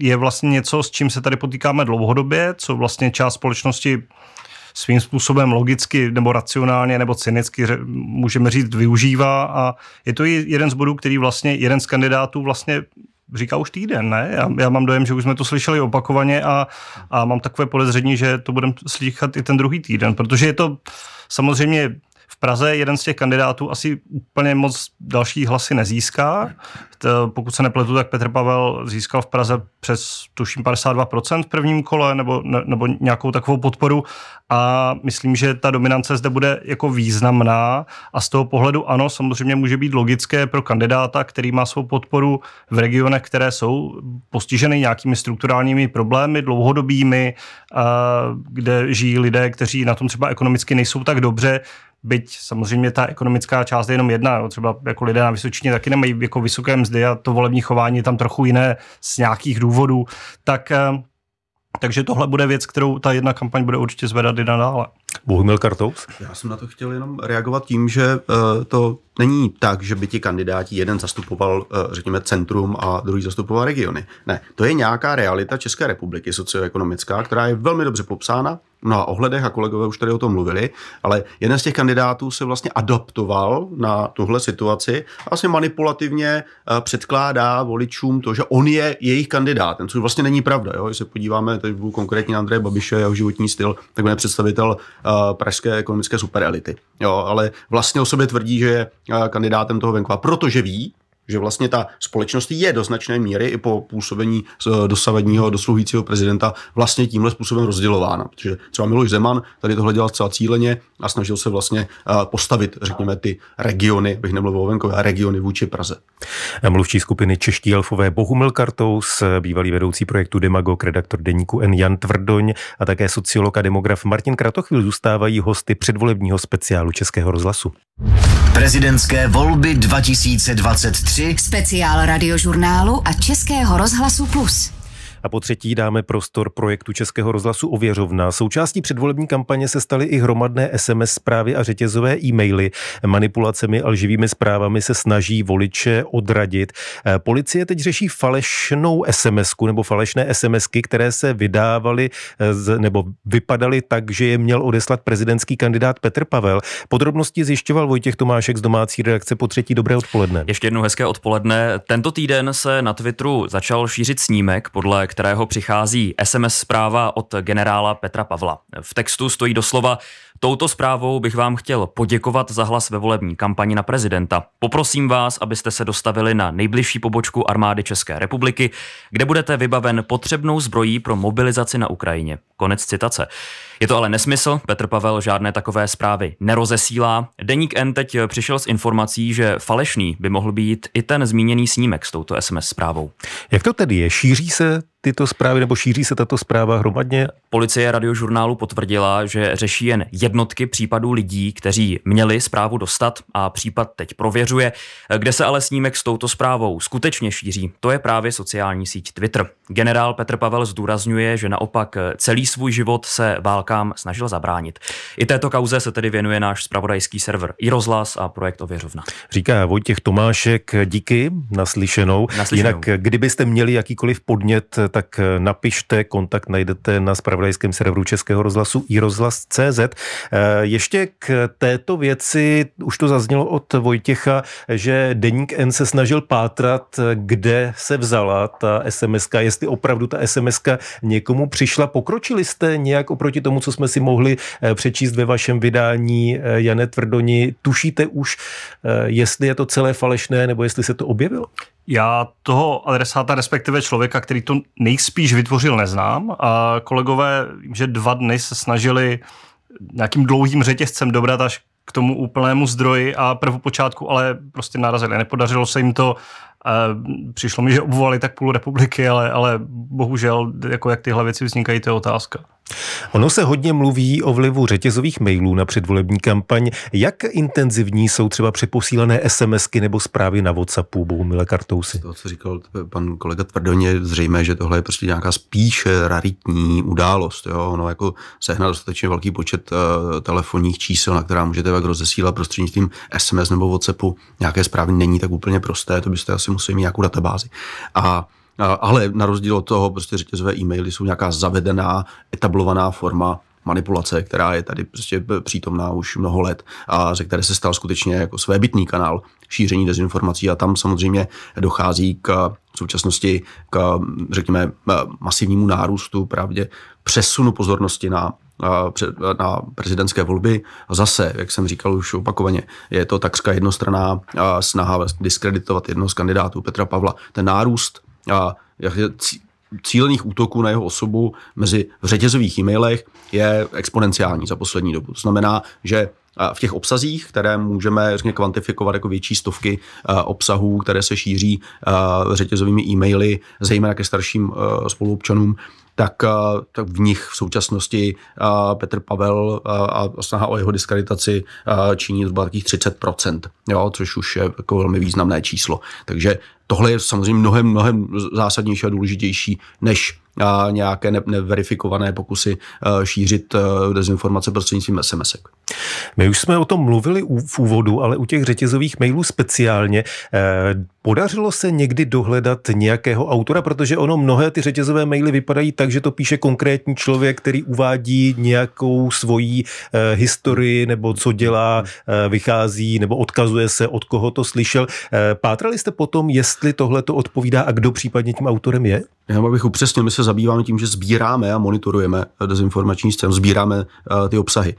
je vlastně něco, s čím se tady potýkáme dlouhodobě, co vlastně část společnosti svým způsobem logicky nebo racionálně nebo cynicky můžeme říct využívá a je to jeden z bodů, který vlastně jeden z kandidátů vlastně říká už týden, ne? Já, já mám dojem, že už jsme to slyšeli opakovaně a, a mám takové podezření, že to budeme slychat i ten druhý týden, protože je to samozřejmě v Praze jeden z těch kandidátů asi úplně moc další hlasy nezíská. Pokud se nepletu, tak Petr Pavel získal v Praze přes tuším 52% v prvním kole nebo, ne, nebo nějakou takovou podporu a myslím, že ta dominance zde bude jako významná a z toho pohledu ano, samozřejmě může být logické pro kandidáta, který má svou podporu v regionech, které jsou postiženy nějakými strukturálními problémy, dlouhodobými, kde žijí lidé, kteří na tom třeba ekonomicky nejsou tak dobře, Byť samozřejmě ta ekonomická část je jenom jedna, jo. třeba jako lidé na Vysočině taky nemají jako vysoké mzdy a to volební chování je tam trochu jiné z nějakých důvodů, tak eh, takže tohle bude věc, kterou ta jedna kampaň bude určitě zvedat i nadále. Bohumil Kartous? Já jsem na to chtěl jenom reagovat tím, že eh, to není tak, že by ti kandidáti jeden zastupoval, eh, řekněme, centrum a druhý zastupoval regiony. Ne, to je nějaká realita České republiky socioekonomická, která je velmi dobře popsána mnoha ohledech a kolegové už tady o tom mluvili, ale jeden z těch kandidátů se vlastně adaptoval na tuhle situaci a vlastně manipulativně eh, předkládá voličům to, že on je jejich kandidátem, což vlastně není pravda. Jo? Když se podíváme, teď byl konkrétně Andrej Babiše, jeho životní styl, tak on je představitel eh, pražské ekonomické superelity. Jo? Ale vlastně o sobě tvrdí, že je eh, kandidátem toho venkova, protože ví, že vlastně ta společnost je do značné míry i po působení eh, dosavadního dosluhujícího prezidenta vlastně tímhle způsobem rozdělována. Protože třeba Miloš Zeman tady tohle dělal celá cíleně a snažil se vlastně eh, postavit, řekněme, ty regiony, bych nemluvil o venkově, a regiony vůči Praze. Mluvčí skupiny Čeští elfové Bohumil Kartous, eh, bývalý vedoucí projektu Demagog, redaktor deníku N. Jan Tvrdoň a také sociolog a demograf Martin Kratochvil zůstávají hosty předvolebního speciálu Českého rozhlasu. Prezidentské volby 2023 speciál radiožurnálu a Českého rozhlasu Plus. A po třetí dáme prostor projektu Českého rozhlasu Ověřovna. Součástí předvolební kampaně se staly i hromadné SMS zprávy a řetězové e-maily. Manipulacemi a lživými zprávami se snaží voliče odradit. Eh, policie teď řeší falešnou sms nebo falešné SMSky, které se vydávaly eh, nebo vypadaly tak, že je měl odeslat prezidentský kandidát Petr Pavel. Podrobnosti zjišťoval Vojtěch Tomášek z domácí redakce po třetí. Dobré odpoledne. Ještě jednou hezké odpoledne. Tento týden se na Twitteru začal šířit snímek, podle kterého přichází SMS zpráva od generála Petra Pavla. V textu stojí doslova Touto zprávou bych vám chtěl poděkovat za hlas ve volební kampani na prezidenta. Poprosím vás, abyste se dostavili na nejbližší pobočku armády České republiky, kde budete vybaven potřebnou zbrojí pro mobilizaci na Ukrajině. Konec citace. Je to ale nesmysl, Petr Pavel žádné takové zprávy nerozesílá. Deník N teď přišel s informací, že falešný by mohl být i ten zmíněný snímek s touto SMS zprávou. Jak to tedy je? Šíří se tyto zprávy nebo šíří se tato zpráva hromadně? Policie radiožurnálu potvrdila, že řeší jen jednotky případů lidí, kteří měli zprávu dostat a případ teď prověřuje. Kde se ale snímek s touto zprávou skutečně šíří, to je právě sociální síť Twitter. Generál Petr Pavel zdůrazňuje, že naopak celý svůj život se válka válkám snažil zabránit. I této kauze se tedy věnuje náš spravodajský server i rozhlas a projekt Ověřovna. Říká Vojtěch Tomášek, díky naslyšenou. naslyšenou. Jinak kdybyste měli jakýkoliv podnět, tak napište, kontakt najdete na spravodajském serveru Českého rozhlasu i rozhlas.cz. Eh, ještě k této věci, už to zaznělo od Vojtěcha, že Deník N se snažil pátrat, kde se vzala ta SMS, jestli opravdu ta SMS někomu přišla. Pokročili jste nějak oproti tomu, co jsme si mohli eh, přečíst ve vašem vydání eh, Jane Tvrdoni, tušíte už, eh, jestli je to celé falešné, nebo jestli se to objevilo? Já toho adresáta, respektive člověka, který to nejspíš vytvořil, neznám. A kolegové, že dva dny se snažili nějakým dlouhým řetězcem dobrat až k tomu úplnému zdroji a prvopočátku ale prostě narazili. Nepodařilo se jim to, přišlo mi, že obvolali tak půl republiky, ale, ale bohužel, jako jak tyhle věci vznikají, to je otázka. Ono se hodně mluví o vlivu řetězových mailů na předvolební kampaň. Jak intenzivní jsou třeba přeposílané SMSky nebo zprávy na WhatsAppu Bohumile Kartousy? To, co říkal pan kolega Tvrdoně, zřejmé, že tohle je prostě nějaká spíše raritní událost. Jo? Ono jako sehná dostatečně velký počet uh, telefonních čísel, na která můžete pak rozesílat prostřednictvím SMS nebo WhatsAppu nějaké zprávy, není tak úplně prosté, to byste asi museli mít nějakou databázi. A ale na rozdíl od toho prostě řetězové e-maily jsou nějaká zavedená, etablovaná forma manipulace, která je tady prostě přítomná už mnoho let a ze které se stal skutečně jako svébytný kanál šíření dezinformací a tam samozřejmě dochází k v současnosti k, řekněme, masivnímu nárůstu právě přesunu pozornosti na na prezidentské volby. Zase, jak jsem říkal už opakovaně, je to takřka jednostranná snaha diskreditovat jednoho z kandidátů Petra Pavla. Ten nárůst a cílených útoků na jeho osobu mezi v řetězových e-mailech je exponenciální za poslední dobu. To znamená, že v těch obsazích, které můžeme řekně, kvantifikovat jako větší stovky obsahů, které se šíří řetězovými e-maily, zejména ke starším spoluobčanům, tak, eh, tak v nich v současnosti eh, Petr Pavel eh, a snaha o jeho diskreditaci činí zhruba takých 30%, jo, což už je jako velmi významné číslo. Takže tohle je samozřejmě mnohem, mnohem zásadnější a důležitější než a nějaké ne- neverifikované pokusy šířit dezinformace prostřednictvím sms -ek. My už jsme o tom mluvili v úvodu, ale u těch řetězových mailů speciálně. Podařilo se někdy dohledat nějakého autora, protože ono mnohé ty řetězové maily vypadají tak, že to píše konkrétní člověk, který uvádí nějakou svoji e, historii nebo co dělá, e, vychází nebo odkazuje se, od koho to slyšel. E, pátrali jste potom, jestli tohle to odpovídá a kdo případně tím autorem je? Já bych upřesnil, my se zabýváme tím, že sbíráme a monitorujeme dezinformační scénu, sbíráme uh, ty obsahy.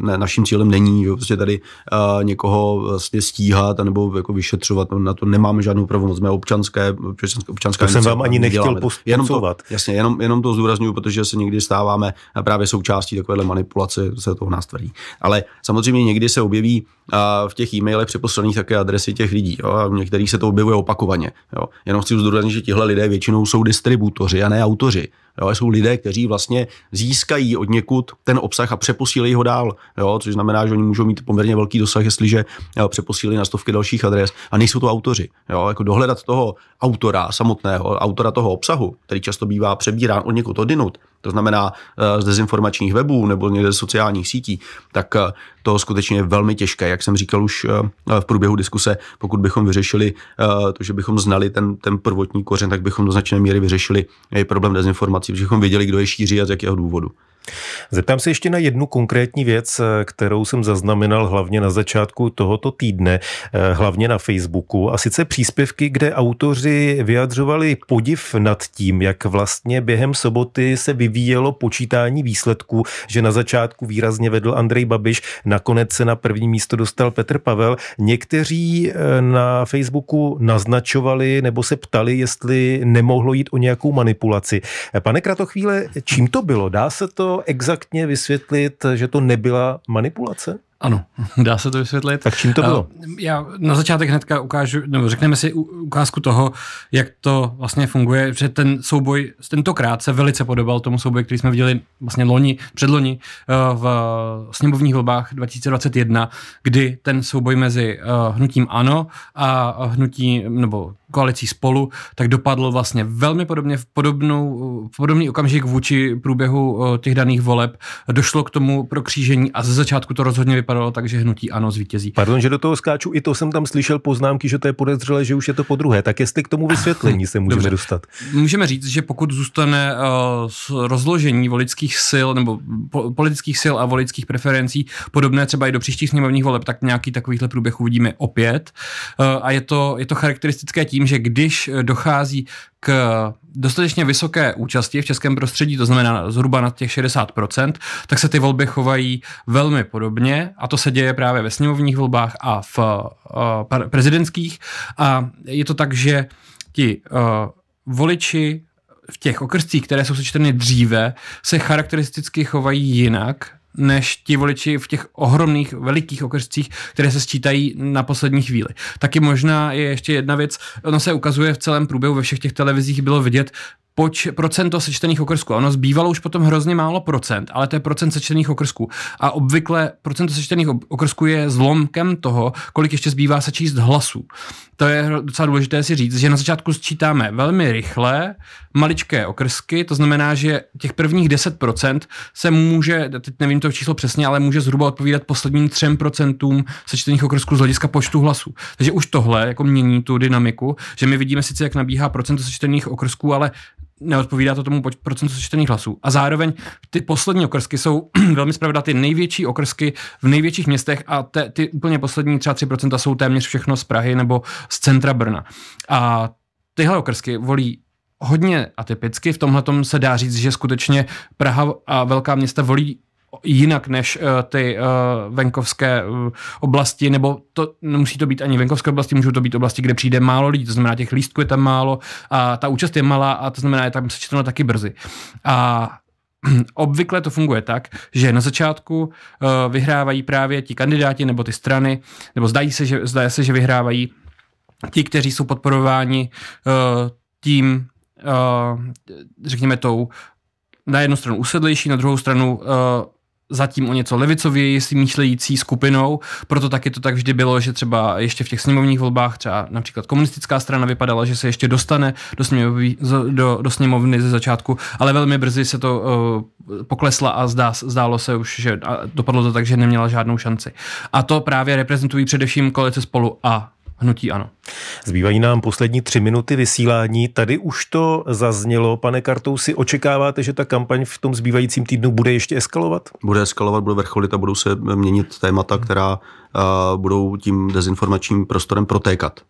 Uh, ne, naším cílem není že prostě tady uh, někoho vlastně stíhat nebo jako vyšetřovat, na to nemá nemáme žádnou pravomoc, jsme občanské, občanské, občanské To jsem vám ani nechtěl jenom to, jasně, jenom, jenom to zdůraznuju, protože se někdy stáváme právě součástí takovéhle manipulace, se toho nás tvrdí. Ale samozřejmě někdy se objeví a v těch e-mailech připoslaných také adresy těch lidí. Jo? A v některých se to objevuje opakovaně. Jo? Jenom chci zdůraznit, že tihle lidé většinou jsou distributoři a ne autoři. Jo, jsou lidé, kteří vlastně získají od někud ten obsah a přeposílejí ho dál, jo, což znamená, že oni můžou mít poměrně velký dosah, jestliže eh, přeposílí na stovky dalších adres a nejsou to autoři. Jo, jako dohledat toho autora samotného, autora toho obsahu, který často bývá přebírán od někud odinut, to znamená eh, z dezinformačních webů nebo někde ze sociálních sítí, tak eh, to skutečně je velmi těžké. Jak jsem říkal už eh, v průběhu diskuse, pokud bychom vyřešili to, že bychom znali ten, ten prvotní kořen, tak bychom do značné míry vyřešili i problém dezinformací, protože bychom věděli, kdo je šíří a z jakého důvodu. Zeptám se ještě na jednu konkrétní věc, eh, kterou jsem zaznamenal hlavně na začátku tohoto týdne, eh, hlavně na Facebooku, a sice příspěvky, kde autoři vyjadřovali podiv nad tím, jak vlastně během soboty se vyvíjelo počítání výsledků, že na začátku výrazně vedl Andrej Babiš, nakonec se na první místo dostal Petr Pavel. Někteří eh, na Facebooku naznačovali nebo se ptali, jestli nemohlo jít o nějakou manipulaci. Pane Kratochvíle, čím to bylo? Dá se to exaktně vysvětlit, že to nebyla manipulace? Ano, dá se to vysvětlit. Tak čím to eh, bylo? Já na začátek hnedka ukážu, nebo řekneme si ukázku toho, jak to vlastně funguje, že ten souboj tentokrát se velice podobal tomu souboji, který jsme viděli vlastně loni, předloni eh, v sněmovních volbách 2021, kdy ten souboj mezi eh, hnutím ANO a hnutím, nebo koalicí spolu, tak dopadl vlastně velmi podobně v podobnou, v podobný okamžik vůči průběhu těch daných voleb. Došlo k tomu prokřížení a ze začátku to rozhodně vypadalo tak, že hnutí ano zvítězí. Pardon, že do toho skáču, i to jsem tam slyšel poznámky, že to je podezřelé, že už je to po druhé. Tak jestli k tomu vysvětlení se můžeme Dobře. dostat. Můžeme říct, že pokud zůstane uh, rozložení volických sil nebo po, politických sil a volických preferencí podobné třeba i do příštích sněmovních voleb, tak nějaký takovýhle průběh uvidíme opět. Uh, a je to, je to charakteristické tím, že když dochází k dostatečně vysoké účasti v českém prostředí, to znamená zhruba na těch 60%, tak se ty volby chovají velmi podobně a to se děje právě ve sněmovních volbách a v uh, prezidentských a je to tak, že ti uh, voliči v těch okrscích, které jsou sečteny dříve, se charakteristicky chovají jinak než ti voliči v těch ohromných velikých okrscích, které se sčítají na poslední chvíli. Taky možná je ještě jedna věc, ono se ukazuje v celém průběhu, ve všech těch televizích bylo vidět, poč, procento sečtených okrsků. Ono zbývalo už potom hrozně málo procent, ale to je procent sečtených okrsků. A obvykle procento sečtených okrsků je zlomkem toho, kolik ještě zbývá sečíst hlasů. To je docela důležité si říct, že na začátku sčítáme velmi rychle maličké okrsky, to znamená, že těch prvních 10% se může, teď nevím to číslo přesně, ale může zhruba odpovídat posledním 3% sečtených okrsků z hlediska počtu hlasů. Takže už tohle jako mění tu dynamiku, že my vidíme sice, jak nabíhá procento sečtených okrsků, ale neodpovídá to tomu procentu sečtených hlasů. A zároveň ty poslední okrsky jsou velmi zpravda ty největší okrsky v největších městech a te, ty úplně poslední třeba 3% jsou téměř všechno z Prahy nebo z centra Brna. A tyhle okrsky volí hodně atypicky. V tomhle se dá říct, že skutečně Praha a velká města volí jinak než eh, ty eh, venkovské eh, oblasti, nebo to nemusí to být ani venkovské oblasti, můžou to být oblasti, kde přijde málo lidí, to znamená těch lístků je tam málo a ta účast je malá a to znamená, je tam sečteno taky brzy. A obvykle to funguje tak, že na začátku vyhrávají právě ti kandidáti nebo ty strany, nebo zdají se, že, zdají se, že vyhrávají ti, kteří jsou podporováni tím, řekněme, tou na jednu stranu usedlejší, na druhou stranu uh, zatím o něco levicověji myšlející skupinou, proto taky to tak vždy bylo, že třeba ještě v těch sněmovních volbách třeba například komunistická strana vypadala, že se ještě dostane do sněmovny, do, do sněmovny ze začátku, ale velmi brzy se to uh, poklesla a zdá, zdálo se už, že dopadlo to tak, že neměla žádnou šanci. A to právě reprezentují především koalice spolu a hnutí ano. Zbývají nám poslední tři minuty vysílání. Tady už to zaznělo. Pane Kartou, si očekáváte, že ta kampaň v tom zbývajícím týdnu bude ještě eskalovat? Bude eskalovat, bude vrcholit a budou se měnit témata, která budou tím dezinformačním prostorem protékat.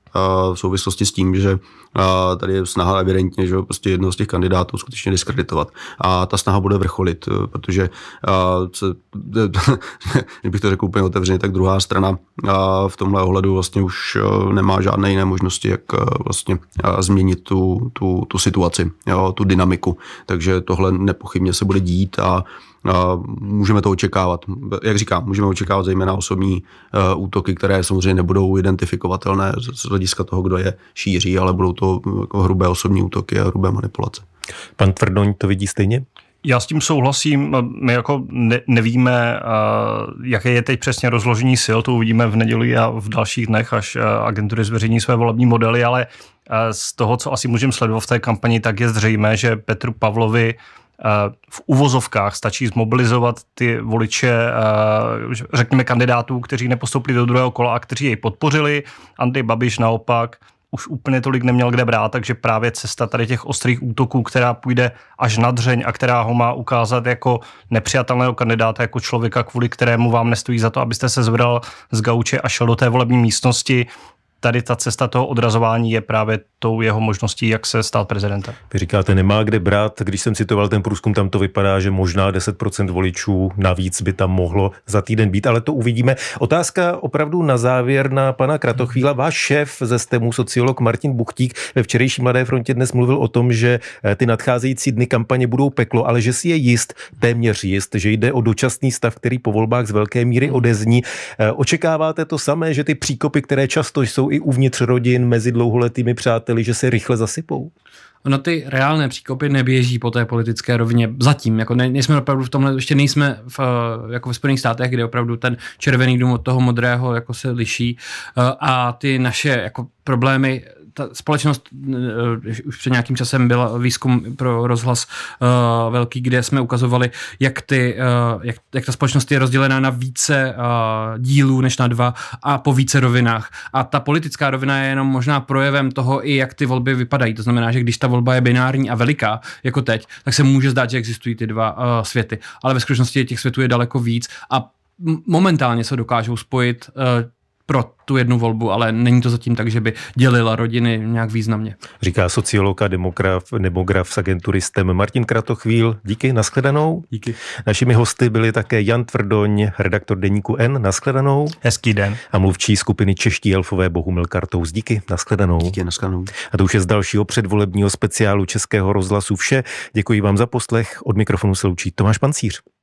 V souvislosti s tím, že tady je snaha evidentně, že prostě jednoho z těch kandidátů skutečně diskreditovat. A ta snaha bude vrcholit, e, protože kdybych to řekl úplně otevřeně, tak druhá strana v tomhle ohledu vlastně už e, nemá žádné jiné možnosti, jak e, vlastně změnit tu, tu, tu situaci, jo, tu dynamiku. Takže tohle nepochybně se bude dít a můžeme to očekávat. Jak říkám, můžeme očekávat zejména osobní eh, útoky, které samozřejmě nebudou identifikovatelné z hlediska toho, kdo je šíří, ale budou to eh, jako hrubé osobní útoky a hrubé manipulace. Pan Tvrdoň to vidí stejně? Já s tím souhlasím. My jako ne, nevíme, eh, jaké je teď přesně rozložení sil, to uvidíme v neděli a v dalších dnech, až agentury zveřejní své volební modely, ale z toho, co asi můžeme sledovat v té kampani, tak je zřejmé, že Petru Pavlovi Eh, v uvozovkách stačí zmobilizovat ty voliče, eh, řekněme, kandidátů, kteří nepostoupili do druhého kola a kteří jej podpořili. Andrej Babiš naopak už úplně tolik neměl kde brát, takže právě cesta tady těch ostrých útoků, která půjde až na dřeň a která ho má ukázat jako nepřijatelného kandidáta, jako člověka, kvůli kterému vám nestojí za to, abyste se zvedal z gauče a šel do té volební místnosti, tady ta cesta toho odrazování je právě tou jeho možností, jak se stát prezidentem. Vy říkáte, nemá kde brát. Když jsem citoval ten průzkum, tam to vypadá, že možná 10% voličů navíc by tam mohlo za týden být, ale to uvidíme. Otázka opravdu na závěr na pana Kratochvíla. Hmm. Váš šéf ze STEMu, sociolog Martin Buchtík, ve včerejší Mladé frontě dnes mluvil o tom, že eh, ty nadcházející dny kampaně budou peklo, ale že si je jist, téměř jist, že jde o dočasný stav, který po volbách z velké míry odezní. Eh, očekáváte to samé, že ty příkopy, které často jsou i uvnitř rodin, mezi dlouholetými přáteli, že se rychle zasypou? No ty reálné příkopy neběží po té politické rovině zatím. Jako ne, nejsme opravdu v tomhle, ještě nejsme v, eh, jako ve Spojených státech, kde opravdu ten červený dům od toho modrého jako se liší eh, a ty naše jako problémy ta společnost eh, eh, už před nějakým časem byl výzkum pro rozhlas uh, velký, kde jsme ukazovali, jak, ty, uh, jak, jak ta společnost je rozdělená na více uh, dílů než na dva a po více rovinách. A ta politická rovina je jenom možná projevem toho, i jak ty volby vypadají. To znamená, že když ta volba je binární a veliká, jako teď, tak se může zdát, že existují ty dva uh, světy. Ale ve skutečnosti těch světů je daleko víc a momentálně se dokážou spojit uh, pro tu jednu volbu, ale není to zatím tak, že by dělila rodiny nějak významně. Říká sociolog a demograf, demograf s agenturistem Martin Kratochvíl. Díky, nashledanou. Díky. Našimi hosty byli také Jan Tvrdoň, redaktor deníku N, nashledanou. Hezký den. A mluvčí skupiny Čeští elfové Bohumil Kartous. Díky, nashledanou. Díky, nashledanou. A to už je z dalšího předvolebního speciálu Českého rozhlasu vše. Děkuji vám za poslech. Od mikrofonu se loučí Tomáš Pancíř.